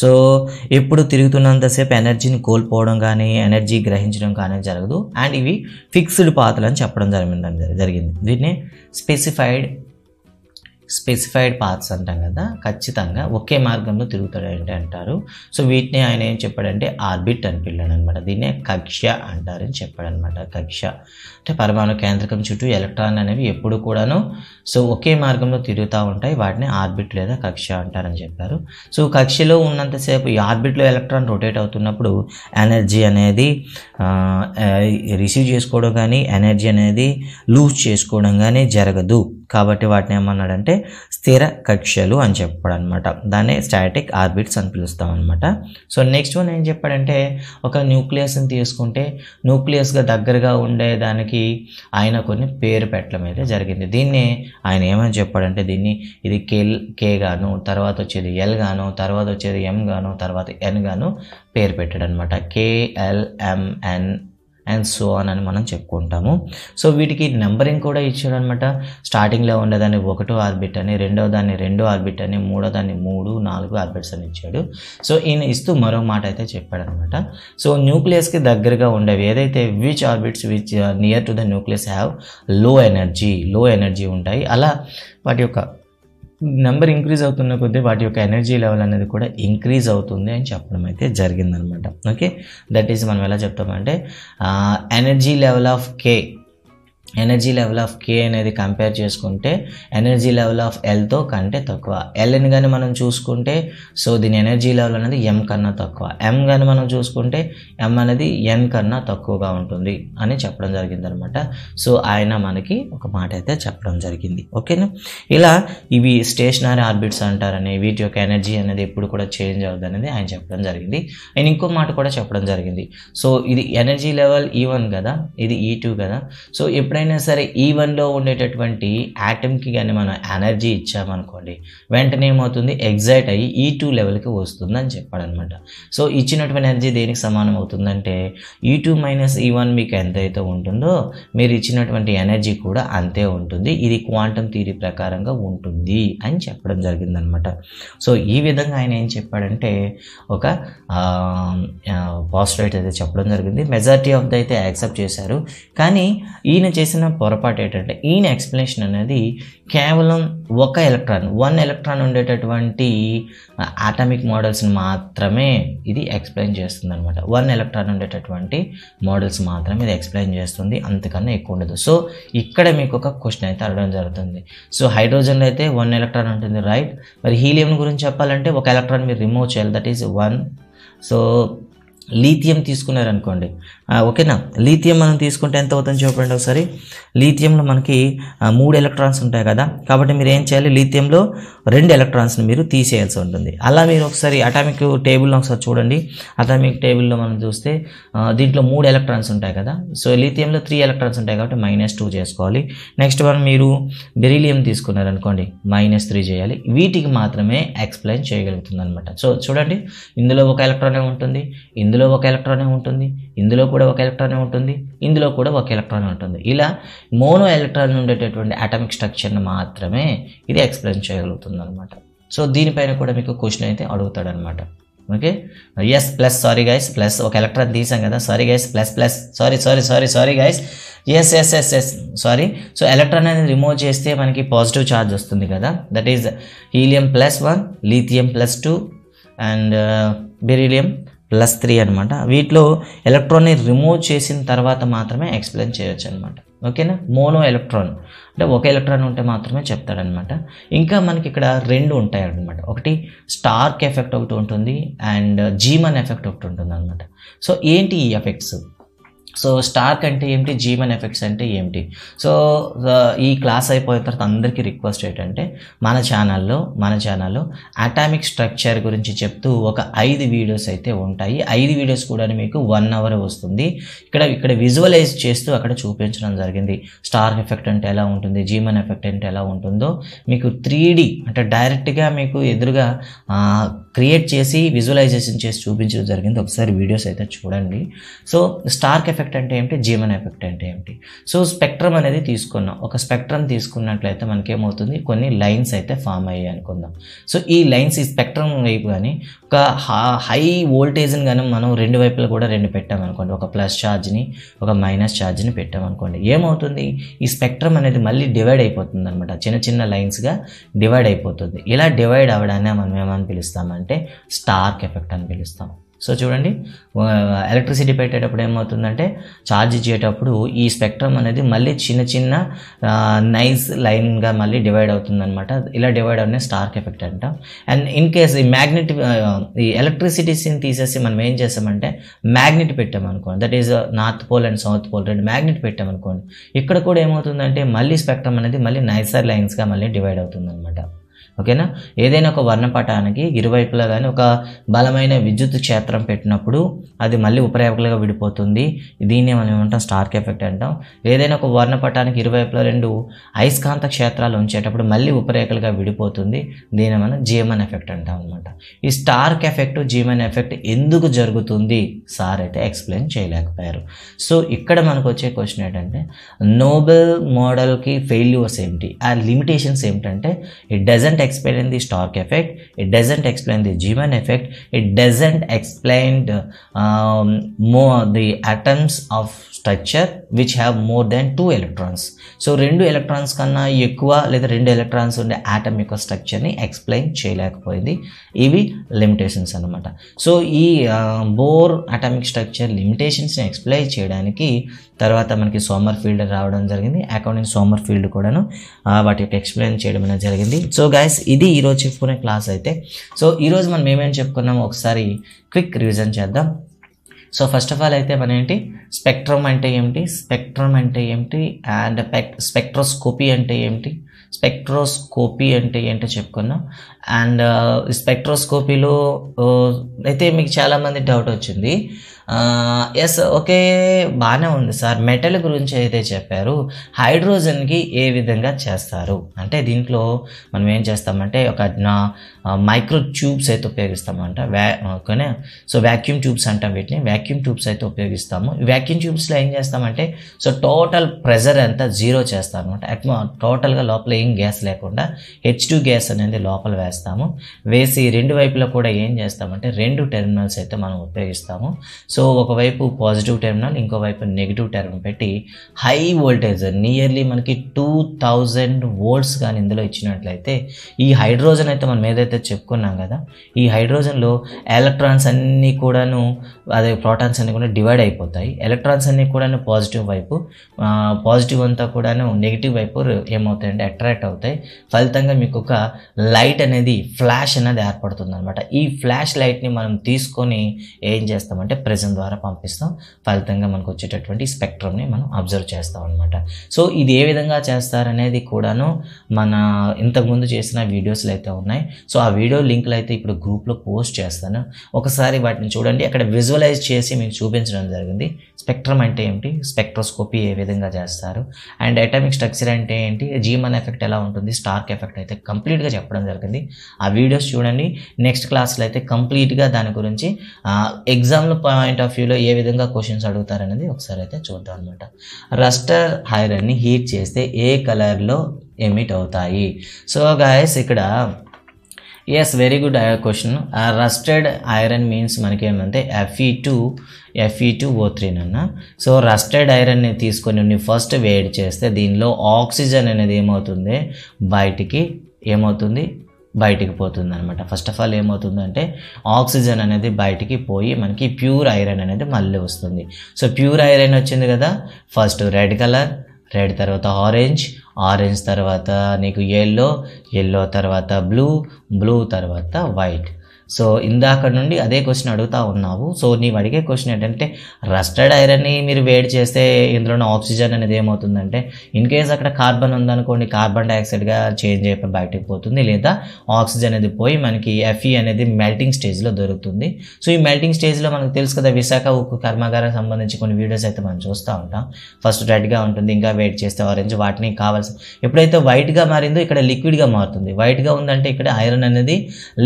సో ఎప్పుడు తిరుగుతున్నంతసేపు ఎనర్జీని కోల్పోవడం కానీ ఎనర్జీ గ్రహించడం కానీ జరగదు అండ్ ఇవి ఫిక్స్డ్ పాత్రలు అని చెప్పడం జరిగిందని జరిగింది వీటిని స్పెసిఫైడ్ స్పెసిఫైడ్ పాత్స్ అంటాం కదా ఖచ్చితంగా ఒకే మార్గంలో తిరుగుతాడంటే అంటారు సో వీటిని ఆయన ఏం చెప్పాడంటే ఆర్బిట్ అని పిల్లడు అనమాట దీన్నే కక్ష అంటారని చెప్పాడనమాట కక్ష అంటే పరమాణు కేంద్రకం చుట్టూ ఎలక్ట్రాన్ అనేవి ఎప్పుడు కూడాను సో ఒకే మార్గంలో తిరుగుతూ ఉంటాయి వాటిని ఆర్బిట్ లేదా కక్ష అంటారని చెప్పారు సో కక్షలో ఉన్నంతసేపు ఈ ఆర్బిట్లో ఎలక్ట్రాన్ రొటేట్ అవుతున్నప్పుడు ఎనర్జీ అనేది రిసీవ్ చేసుకోవడం కానీ ఎనర్జీ అనేది లూజ్ చేసుకోవడం కానీ జరగదు కాబట్టి వాటిని ఏమన్నాడంటే స్థిర కక్షలు అని చెప్పాడు అనమాట దాన్ని స్టాటిక్ ఆర్బిట్స్ అని పిలుస్తాం అనమాట సో నెక్స్ట్ వన్ ఏం చెప్పాడంటే ఒక న్యూక్లియస్ని తీసుకుంటే న్యూక్లియస్గా దగ్గరగా ఉండేదానికి ఆయన కొన్ని పేరు పెట్టడం అయితే జరిగింది దీన్ని ఆయన ఏమని చెప్పాడంటే దీన్ని ఇది కెల్ కే గాను తర్వాత వచ్చేది ఎల్ గాను తర్వాత వచ్చేది ఎం గాను తర్వాత ఎన్ గాను పేరు పెట్టాడు అనమాట కేఎల్ఎంఎన్ అండ్ సో అని అని మనం చెప్పుకుంటాము సో వీటికి నెంబరింగ్ కూడా ఇచ్చాడు అనమాట స్టార్టింగ్లో ఉండేదాన్ని ఒకటో ఆర్బిట్ అని రెండో దాన్ని రెండో ఆర్బిట్ అని మూడో దాన్ని మూడు నాలుగు ఆర్బిట్స్ అని ఇచ్చాడు సో ఈయన ఇస్తూ మరో మాట అయితే చెప్పాడు అనమాట సో న్యూక్లియస్కి దగ్గరగా ఉండేవి ఏదైతే which orbits which near to the nucleus have low energy low energy ఉంటాయి అలా వాటి యొక్క నెంబర్ ఇంక్రీజ్ అవుతున్న కొద్దీ వాటి యొక్క ఎనర్జీ లెవెల్ అనేది కూడా ఇంక్రీజ్ అవుతుంది అని చెప్పడం అయితే జరిగిందనమాట ఓకే దట్ ఈజ్ మనం ఎలా చెప్తామంటే energy level of K energy level of K అనేది కంపేర్ చేసుకుంటే ఎనర్జీ లెవెల్ ఆఫ్ ఎల్తో కంటే తక్కువ ఎల్ని కానీ మనం చూసుకుంటే సో దీని ఎనర్జీ లెవెల్ అనేది ఎం కన్నా తక్కువ ఎం కానీ మనం చూసుకుంటే ఎం అనేది ఎన్ కన్నా తక్కువగా ఉంటుంది అని చెప్పడం జరిగింది అనమాట సో ఆయన మనకి ఒక మాట అయితే చెప్పడం జరిగింది ఓకేనా ఇలా ఇవి స్టేషనరీ ఆర్బిట్స్ అంటారని వీటి యొక్క ఎనర్జీ అనేది ఎప్పుడు కూడా చేంజ్ అవ్వదు అనేది ఆయన చెప్పడం జరిగింది ఆయన ఇంకో మాట కూడా చెప్పడం జరిగింది సో ఇది ఎనర్జీ లెవెల్ ఈ వన్ కదా ఇది ఈ టూ కదా సో ఎప్పుడైనా ఎప్పుడైనా సరే ఈ వన్లో ఉండేటటువంటి యాటమ్కి కానీ మనం ఎనర్జీ ఇచ్చామనుకోండి వెంటనే ఏమవుతుంది ఎగ్జైట్ అయ్యి ఈ టూ లెవెల్కి వస్తుందని చెప్పాడనమాట సో ఇచ్చినటువంటి ఎనర్జీ దేనికి సమానం అవుతుందంటే ఈ టూ మైనస్ ఈ వన్ మీకు ఎంతైతే ఉంటుందో మీరు ఇచ్చినటువంటి ఎనర్జీ కూడా అంతే ఉంటుంది ఇది క్వాంటమ్ థీరీ ప్రకారంగా ఉంటుంది అని చెప్పడం జరిగిందనమాట సో ఈ విధంగా ఆయన ఏం చెప్పాడంటే ఒక పాస్టైట్ అయితే చెప్పడం జరిగింది మెజారిటీ ఆఫ్ ద అయితే యాక్సెప్ట్ చేశారు కానీ ఈయన చేసిన చేసిన పొరపాటు ఏంటంటే ఈయన ఎక్స్ప్లెనేషన్ అనేది కేవలం ఒక ఎలక్ట్రాన్ వన్ ఎలక్ట్రాన్ ఉండేటటువంటి ఆటామిక్ మోడల్స్ని మాత్రమే ఇది ఎక్స్ప్లెయిన్ చేస్తుంది అనమాట వన్ ఎలక్ట్రాన్ ఉండేటటువంటి మోడల్స్ మాత్రమే ఇది ఎక్స్ప్లెయిన్ చేస్తుంది అంతకన్నా ఎక్కువ ఉండదు సో ఇక్కడ మీకు ఒక క్వశ్చన్ అయితే అడగడం జరుగుతుంది సో హైడ్రోజన్లో అయితే వన్ ఎలక్ట్రాన్ ఉంటుంది రైట్ మరి హీలియం గురించి చెప్పాలంటే ఒక ఎలక్ట్రాన్ మీరు రిమూవ్ చేయాలి that is one so lithium తీసుకున్నారనుకోండి ఓకేనా లీథియం మనం తీసుకుంటే ఎంత అవుతుందో చూపండి ఒకసారి లీథియంలో మనకి మూడు ఎలక్ట్రాన్స్ ఉంటాయి కదా కాబట్టి మీరు ఏం చేయాలి లీథియంలో రెండు ఎలక్ట్రాన్స్ని మీరు తీసేయాల్సి ఉంటుంది అలా మీరు ఒకసారి అటామిక్ టేబుల్ని ఒకసారి చూడండి అటామిక్ టేబుల్లో మనం చూస్తే దీంట్లో మూడు ఎలక్ట్రాన్స్ ఉంటాయి కదా సో లీథియంలో త్రీ ఎలక్ట్రాన్స్ ఉంటాయి కాబట్టి మైనస్ టూ చేసుకోవాలి నెక్స్ట్ వన్ మీరు బెరీలియం తీసుకున్నారనుకోండి మైనస్ త్రీ చేయాలి వీటికి మాత్రమే ఎక్స్ప్లెయిన్ చేయగలుగుతుంది అనమాట సో చూడండి ఇందులో ఒక ఎలక్ట్రాన్ ఉంటుంది ఇందులో ఇందులో ఒక ఎలక్ట్రాన్ ఉంటుంది ఇందులో కూడా ఒక ఎలక్ట్రాన్ ఉంటుంది ఇందులో కూడా ఒక ఎలక్ట్రాన్ ఉంటుంది ఇలా మోనో ఎలక్ట్రాన్ ఉండేటటువంటి అటామిక్ స్ట్రక్చర్ని మాత్రమే ఇది ఎక్స్ప్లెయిన్ చేయగలుగుతుంది అనమాట సో దీనిపైన కూడా మీకు క్వశ్చన్ అయితే అడుగుతాడనమాట okay yes plus sorry guys plus ఒక ఎలక్ట్రాన్ తీసాం కదా sorry guys plus plus sorry sorry sorry sorry guys yes yes yes yes sorry so electron అనేది రిమూవ్ చేస్తే మనకి పాజిటివ్ ఛార్జ్ వస్తుంది కదా that is helium plus one lithium plus two and beryllium plus three అనమాట వీటిలో ఎలక్ట్రాన్ని రిమూవ్ చేసిన తర్వాత మాత్రమే ఎక్స్ప్లెయిన్ చేయొచ్చు అనమాట ఓకేనా మోనో ఎలక్ట్రాన్ అంటే ఒక ఎలక్ట్రాన్ ఉంటే మాత్రమే చెప్తాడనమాట ఇంకా మనకి ఇక్కడ రెండు ఉంటాయి అనమాట ఒకటి స్టార్క్ ఎఫెక్ట్ ఒకటి ఉంటుంది అండ్ జీమన్ ఎఫెక్ట్ ఒకటి ఉంటుంది అనమాట సో ఏంటి ఈ ఎఫెక్ట్స్ సో స్టార్క్ అంటే ఏమిటి జీవన్ ఎఫెక్ట్స్ అంటే ఏమిటి సో ఈ క్లాస్ అయిపోయిన తర్వాత అందరికీ రిక్వెస్ట్ ఏంటంటే మన ఛానల్లో మన ఛానల్లో అటామిక్ స్ట్రక్చర్ గురించి చెప్తూ ఒక ఐదు వీడియోస్ అయితే ఉంటాయి ఐదు వీడియోస్ కూడా మీకు వన్ అవర్ వస్తుంది ఇక్కడ ఇక్కడ విజువలైజ్ చేస్తూ అక్కడ చూపించడం జరిగింది స్టార్ ఎఫెక్ట్ అంటే ఎలా ఉంటుంది జీమన్ ఎఫెక్ట్ అంటే ఎలా ఉంటుందో మీకు త్రీ అంటే డైరెక్ట్గా మీకు ఎదురుగా క్రియేట్ చేసి విజువలైజేషన్ చేసి చూపించడం జరిగింది ఒకసారి వీడియోస్ అయితే చూడండి సో స్టార్క్ ఎఫెక్ట్ ఎఫెక్ట్ అంటే ఏంటి జీవన ఎఫెక్ట్ అంటే ఏమిటి సో స్పెక్ట్రమ్ అనేది తీసుకున్నాం ఒక స్పెక్ట్రమ్ తీసుకున్నట్లయితే మనకి ఏమవుతుంది కొన్ని లైన్స్ అయితే ఫామ్ అయ్యాయి అనుకుందాం సో ఈ లైన్స్ ఈ స్పెక్ట్రమ్ వైపు కానీ ఒక హై వోల్టేజ్ని కానీ మనం రెండు వైపులు కూడా రెండు పెట్టామనుకోండి ఒక ప్లస్ ఛార్జ్ని ఒక మైనస్ ఛార్జ్ని పెట్టామనుకోండి ఏమవుతుంది ఈ స్పెక్ట్రమ్ అనేది మళ్ళీ డివైడ్ అయిపోతుంది అనమాట చిన్న చిన్న లైన్స్గా డివైడ్ అయిపోతుంది ఇలా డివైడ్ అవడాన్ని మనం ఏమని పిలుస్తామంటే స్టార్క్ ఎఫెక్ట్ అని పిలుస్తాం సో చూడండి ఎలక్ట్రిసిటీ పెట్టేటప్పుడు ఏమవుతుందంటే ఛార్జ్ ఇచ్చేటప్పుడు ఈ స్పెక్ట్రమ్ అనేది మళ్ళీ చిన్న చిన్న నైస్ లైన్గా మళ్ళీ డివైడ్ అవుతుందన్నమాట ఇలా డివైడ్ అవునే స్టార్క్ ఎఫెక్ట్ అంట అండ్ ఇన్ కేస్ ఈ మ్యాగ్నెట్ ఈ ఎలక్ట్రిసిటీస్ని తీసేసి మనం ఏం చేస్తామంటే మ్యాగ్నెట్ పెట్టామనుకోండి that is north pole and south pole రెండు మ్యాగ్నెట్ పెట్టామనుకోండి ఇక్కడ కూడా ఏమవుతుందంటే మళ్ళీ స్పెక్ట్రమ్ అనేది మళ్ళీ నైసర్ లైన్స్గా మళ్ళీ డివైడ్ అవుతుందన్నమాట ఓకేనా ఏదైనా ఒక వర్ణపటానికి ఇరువైపులా కానీ ఒక బలమైన విద్యుత్ క్షేత్రం పెట్టినప్పుడు అది మళ్ళీ ఉపరేవకులుగా విడిపోతుంది దీన్ని మనం ఏమంటాం స్టార్క్ ఎఫెక్ట్ అంటాం ఏదైనా ఒక వర్ణపటానికి ఇరువైపులా రెండు అయస్కాంత క్షేత్రాలు ఉంచేటప్పుడు మళ్ళీ ఉపరేఖలుగా విడిపోతుంది దీన్ని మనం జీమన్ ఎఫెక్ట్ అంటాం అనమాట ఈ స్టార్క్ ఎఫెక్ట్ జీమన్ ఎఫెక్ట్ ఎందుకు జరుగుతుంది సార్ అయితే ఎక్స్ప్లెయిన్ చేయలేకపోయారు సో ఇక్కడ మనకు వచ్చే క్వశ్చన్ ఏంటంటే నోబెల్ మోడల్కి ఫెయిల్యూర్స్ ఏమిటి ఆ లిమిటేషన్స్ ఏమిటంటే it doesn't explain the stark effect, it doesn't explain the gman effect, it doesn't explain the, um, more the atoms of structure which have more than two electrons so రెండు ఎలక్ట్రాన్స్ కన్నా ఎక్కువ లేదా రెండు ఎలక్ట్రాన్స్ ఉండే ఆటమ్ యొక్క స్ట్రక్చర్ని ఎక్స్ప్లెయిన్ చేయలేకపోయింది ఇవి లిమిటేషన్స్ అనమాట సో ఈ బోర్ అటామిక్ స్ట్రక్చర్ లిమిటేషన్స్ని ఎక్స్ప్లెయిన్ చేయడానికి తర్వాత మనకి సోమర్ ఫీల్డ్ రావడం జరిగింది అకౌంటింగ్ సోమర్ ఫీల్డ్ కూడాను వాటి యొక్క ఎక్స్ప్లెయిన్ చేయడం అనేది జరిగింది సో గైస్ ఎస్ ఇది ఈరోజు చెప్పుకునే క్లాస్ అయితే సో ఈరోజు మనం ఏమేమి చెప్పుకున్నాము ఒకసారి క్విక్ రివిజన్ చేద్దాం సో ఫస్ట్ ఆఫ్ ఆల్ అయితే మన ఏంటి స్పెక్ట్రమ్ అంటే ఏమిటి స్పెక్ట్రమ్ అంటే ఏమిటి అండ్ స్పెక్ట్రోస్కోపీ అంటే ఏమిటి స్పెక్ట్రోస్కోపీ అంటే ఏంటో చెప్పుకున్నాం అండ్ స్పెక్ట్రోస్కోపీలో అయితే మీకు చాలామంది డౌట్ వచ్చింది ఎస్ ఓకే బాగానే ఉంది సార్ మెటల్ గురించి అయితే చెప్పారు హైడ్రోజన్కి ఏ విధంగా చేస్తారు అంటే దీంట్లో మనం ఏం చేస్తామంటే ఒక మైక్రో ట్యూబ్స్ అయితే ఉపయోగిస్తామంట వ్యా ఓకేనా సో వ్యాక్యూమ్ ట్యూబ్స్ అంటాం వీటిని వ్యాక్యూమ్ ట్యూబ్స్ అయితే ఉపయోగిస్తాము వ్యాక్యూమ్ ట్యూబ్స్లో ఏం చేస్తామంటే సో టోటల్ ప్రెజర్ అంతా జీరో చేస్తాం అనమాట అట్మా టోటల్గా లోపల ఏం గ్యాస్ లేకుండా హెచ్ టూ గ్యాస్ అనేది లోపల వేస్తాము వేసి రెండు వైపులో కూడా ఏం చేస్తామంటే రెండు టెర్మినల్స్ అయితే మనం ఉపయోగిస్తాము సో ఒకవైపు పాజిటివ్ టెర్మినల్ ఇంకోవైపు నెగిటివ్ టెర్మినల్ పెట్టి హై వోల్టేజ్ నియర్లీ మనకి టూ థౌజండ్ వోల్ట్స్ కానీ ఇందులో ఇచ్చినట్లయితే ఈ హైడ్రోజన్ అయితే మనం ఏదైతే అయితే చెప్పుకున్నాం కదా ఈ హైడ్రోజన్లో ఎలక్ట్రాన్స్ అన్నీ కూడాను అదే ప్రోటాన్స్ అన్నీ కూడా డివైడ్ అయిపోతాయి ఎలక్ట్రాన్స్ అన్నీ కూడాను పాజిటివ్ వైపు పాజిటివ్ అంతా కూడాను నెగిటివ్ వైపు ఏమవుతాయంటే అట్రాక్ట్ అవుతాయి ఫలితంగా మీకు ఒక లైట్ అనేది ఫ్లాష్ అనేది ఏర్పడుతుంది అనమాట ఈ ఫ్లాష్ లైట్ని మనం తీసుకొని ఏం చేస్తామంటే ప్రెజెంట్ ద్వారా పంపిస్తాం ఫలితంగా మనకు వచ్చేటటువంటి స్పెక్ట్రమ్ని మనం అబ్జర్వ్ చేస్తాం అనమాట సో ఇది ఏ విధంగా చేస్తారనేది కూడాను మన ఇంతకుముందు చేసిన వీడియోస్లో అయితే ఉన్నాయి సో ఆ వీడియో లింక్లు అయితే ఇప్పుడు గ్రూప్లో పోస్ట్ చేస్తాను ఒకసారి వాటిని చూడండి అక్కడ విజువలైజ్ చేసి మీకు చూపించడం జరిగింది స్పెక్ట్రమ్ అంటే ఏంటి స్పెక్ట్రోస్కోపీ ఏ విధంగా చేస్తారు అండ్ అటామిక్ స్ట్రక్చర్ అంటే ఏంటి జీమన్ ఎఫెక్ట్ ఎలా ఉంటుంది స్టార్క్ ఎఫెక్ట్ అయితే కంప్లీట్గా చెప్పడం జరిగింది ఆ వీడియోస్ చూడండి నెక్స్ట్ క్లాస్లో అయితే కంప్లీట్గా దాని గురించి ఎగ్జామ్ల పాయింట్ ఆఫ్ వ్యూలో ఏ విధంగా క్వశ్చన్స్ అడుగుతారనేది ఒకసారి అయితే చూద్దాం అనమాట రస్టర్ హైరన్ని హీట్ చేస్తే ఏ కలర్లో ఎమిట్ అవుతాయి సో గాయస్ ఇక్కడ ఎస్ వెరీ గుడ్ క్వశ్చన్ ఆ రస్టెడ్ ఐరన్ మీన్స్ మనకేమంటే F E two F E త్రీనన్న సో రస్టెడ్ ఐరన్ని తీసుకొని ఫస్ట్ వేడి చేస్తే దీనిలో ఆక్సిజన్ అనేది ఏమవుతుంది బయటికి ఏమవుతుంది బయటికి పోతుంది అనమాట ఫస్ట్ ఆఫ్ ఆల్ ఏమవుతుందంటే ఆక్సిజన్ అనేది బయటికి పోయి మనకి ప్యూర్ ఐరన్ అనేది మళ్ళీ వస్తుంది సో ప్యూర్ ఐరన్ వచ్చింది కదా ఫస్ట్ రెడ్ కలర్ రెడ్ తర్వాత ఆరెంజ్ ఆరెంజ్ తర్వాత నీకు ఎల్లో ఎల్లో తర్వాత బ్లూ బ్లూ తర్వాత వైట్ సో ఇందాక నుండి అదే క్వశ్చన్ అడుగుతా ఉన్నావు సో నీవు అడిగే క్వశ్చన్ ఏంటంటే రస్టెడ్ ఐరన్ని మీరు వేడి చేస్తే ఇందులోనే ఆక్సిజన్ అనేది ఏమవుతుందంటే ఇన్ కేస్ అక్కడ కార్బన్ ఉందనుకోండి కార్బన్ డైఆక్సైడ్గా చేంజ్ అయిపోయి బయటకు పోతుంది లేదా ఆక్సిజన్ అనేది పోయి మనకి ఎఫ్ఈ అనేది మెల్టింగ్ స్టేజ్లో దొరుకుతుంది సో ఈ మెల్టింగ్ స్టేజ్లో మనకు తెలుసు కదా విశాఖ ఉక్కు కర్మాగారం సంబంధించి కొన్ని వీడియోస్ అయితే మనం చూస్తూ ఉంటాం ఫస్ట్ రెడ్గా ఉంటుంది ఇంకా వెయిట్ చేస్తే ఆరెంజ్ వాటిని కావాల్సిన ఎప్పుడైతే వైట్గా మారిందో ఇక్కడ లిక్విడ్గా మారుతుంది వైట్గా ఉందంటే ఇక్కడ ఐరన్ అనేది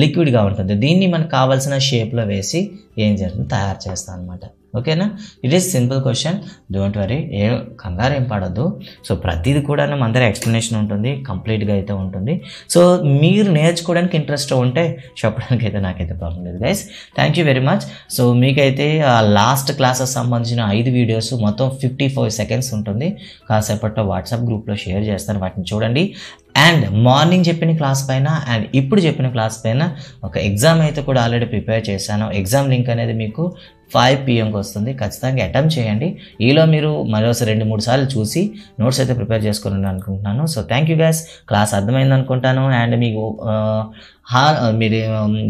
లిక్విడ్గా ఉంటుంది దీన్ని మనకు కావాల్సిన షేప్లో వేసి ఏం జరుగుతుంది తయారు చేస్తాను అనమాట ఓకేనా it is simple question don't worry ఏ కంగారు ఏం పడద్దు సో ప్రతిది కూడా మన దగ్గర ఎక్స్ప్లెనేషన్ ఉంటుంది కంప్లీట్గా అయితే ఉంటుంది సో మీరు నేర్చుకోవడానికి ఇంట్రెస్ట్ ఉంటే చెప్పడానికి అయితే నాకైతే ప్రాబ్లం లేదు guys thank you very much so మీకైతే ఆ లాస్ట్ క్లాసెస్ సంబంధించిన ఐదు వీడియోస్ మొత్తం ఫిఫ్టీ ఫైవ్ సెకండ్స్ ఉంటుంది కాసేపట్లో వాట్సాప్ గ్రూప్లో షేర్ చేస్తాను వాటిని చూడండి అండ్ మార్నింగ్ చెప్పిన క్లాస్ పైన అండ్ ఇప్పుడు చెప్పిన క్లాస్ పైన ఒక ఎగ్జామ్ అయితే కూడా ఆల్రెడీ ప్రిపేర్ చేశాను ఎగ్జామ్ లింక్ అనేది మీకు ఫైవ్ పిఎంకి వస్తుంది ఖచ్చితంగా అటెంప్ట్ చేయండి ఈలో మీరు మరోసారి రెండు మూడు సార్లు చూసి నోట్స్ అయితే ప్రిపేర్ చేసుకోవాలని అనుకుంటున్నాను so thank you guys class అర్థమైంది అనుకుంటాను అండ్ మీకు హా మీరు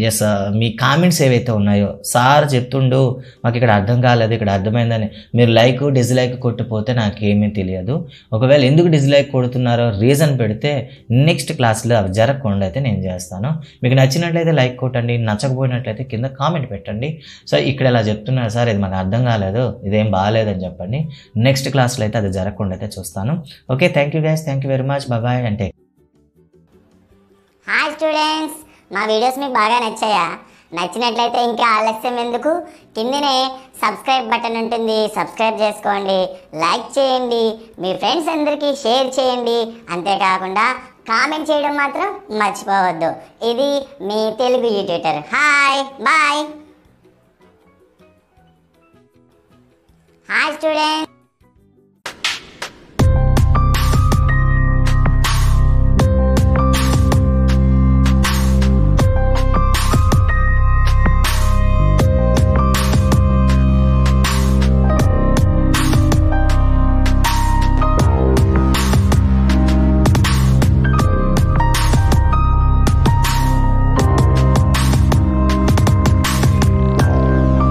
ఎస్ um, మీ కామెంట్స్ ఏవైతే ఉన్నాయో సార్ చెప్తుండు మాకు ఇక్కడ అర్థం కాలేదు ఇక్కడ అర్థమైందని మీరు లైక్ డిస్లైక్ కొట్టిపోతే నాకేమీ తెలియదు ఒకవేళ ఎందుకు డిస్లైక్ కొడుతున్నారో రీజన్ పెడితే నెక్స్ట్ క్లాస్లో అవి జరగకుండా అయితే నేను చేస్తాను మీకు నచ్చినట్లయితే లైక్ కొట్టండి నచ్చకపోయినట్లయితే కింద కామెంట్ పెట్టండి సో ఇక్కడ ఇలా చెప్తున్నారు సార్ ఇది మనకు అర్థం కాలేదు ఇదేం బాగాలేదని చెప్పండి నెక్స్ట్ క్లాస్లో అయితే అది జరగకుండా అయితే చూస్తాను okay thank you guys thank you very much బాబాయ్ అంటే హాయ్ స్టూడెంట్స్ మా వీడియోస్ మీకు బాగా నచ్చాయా నచ్చినట్లయితే ఇంకా ఆలస్యం ఎందుకు కిందనే సబ్స్క్రైబ్ బటన్ ఉంటుంది సబ్స్క్రైబ్ చేసుకోండి లైక్ చేయండి మీ ఫ్రెండ్స్ అందరికీ షేర్ చేయండి అంతేకాకుండా కామెంట్ చేయడం మాత్రం మర్చిపోవద్దు ఇది మీ Telugu YouTutor hi bye hi students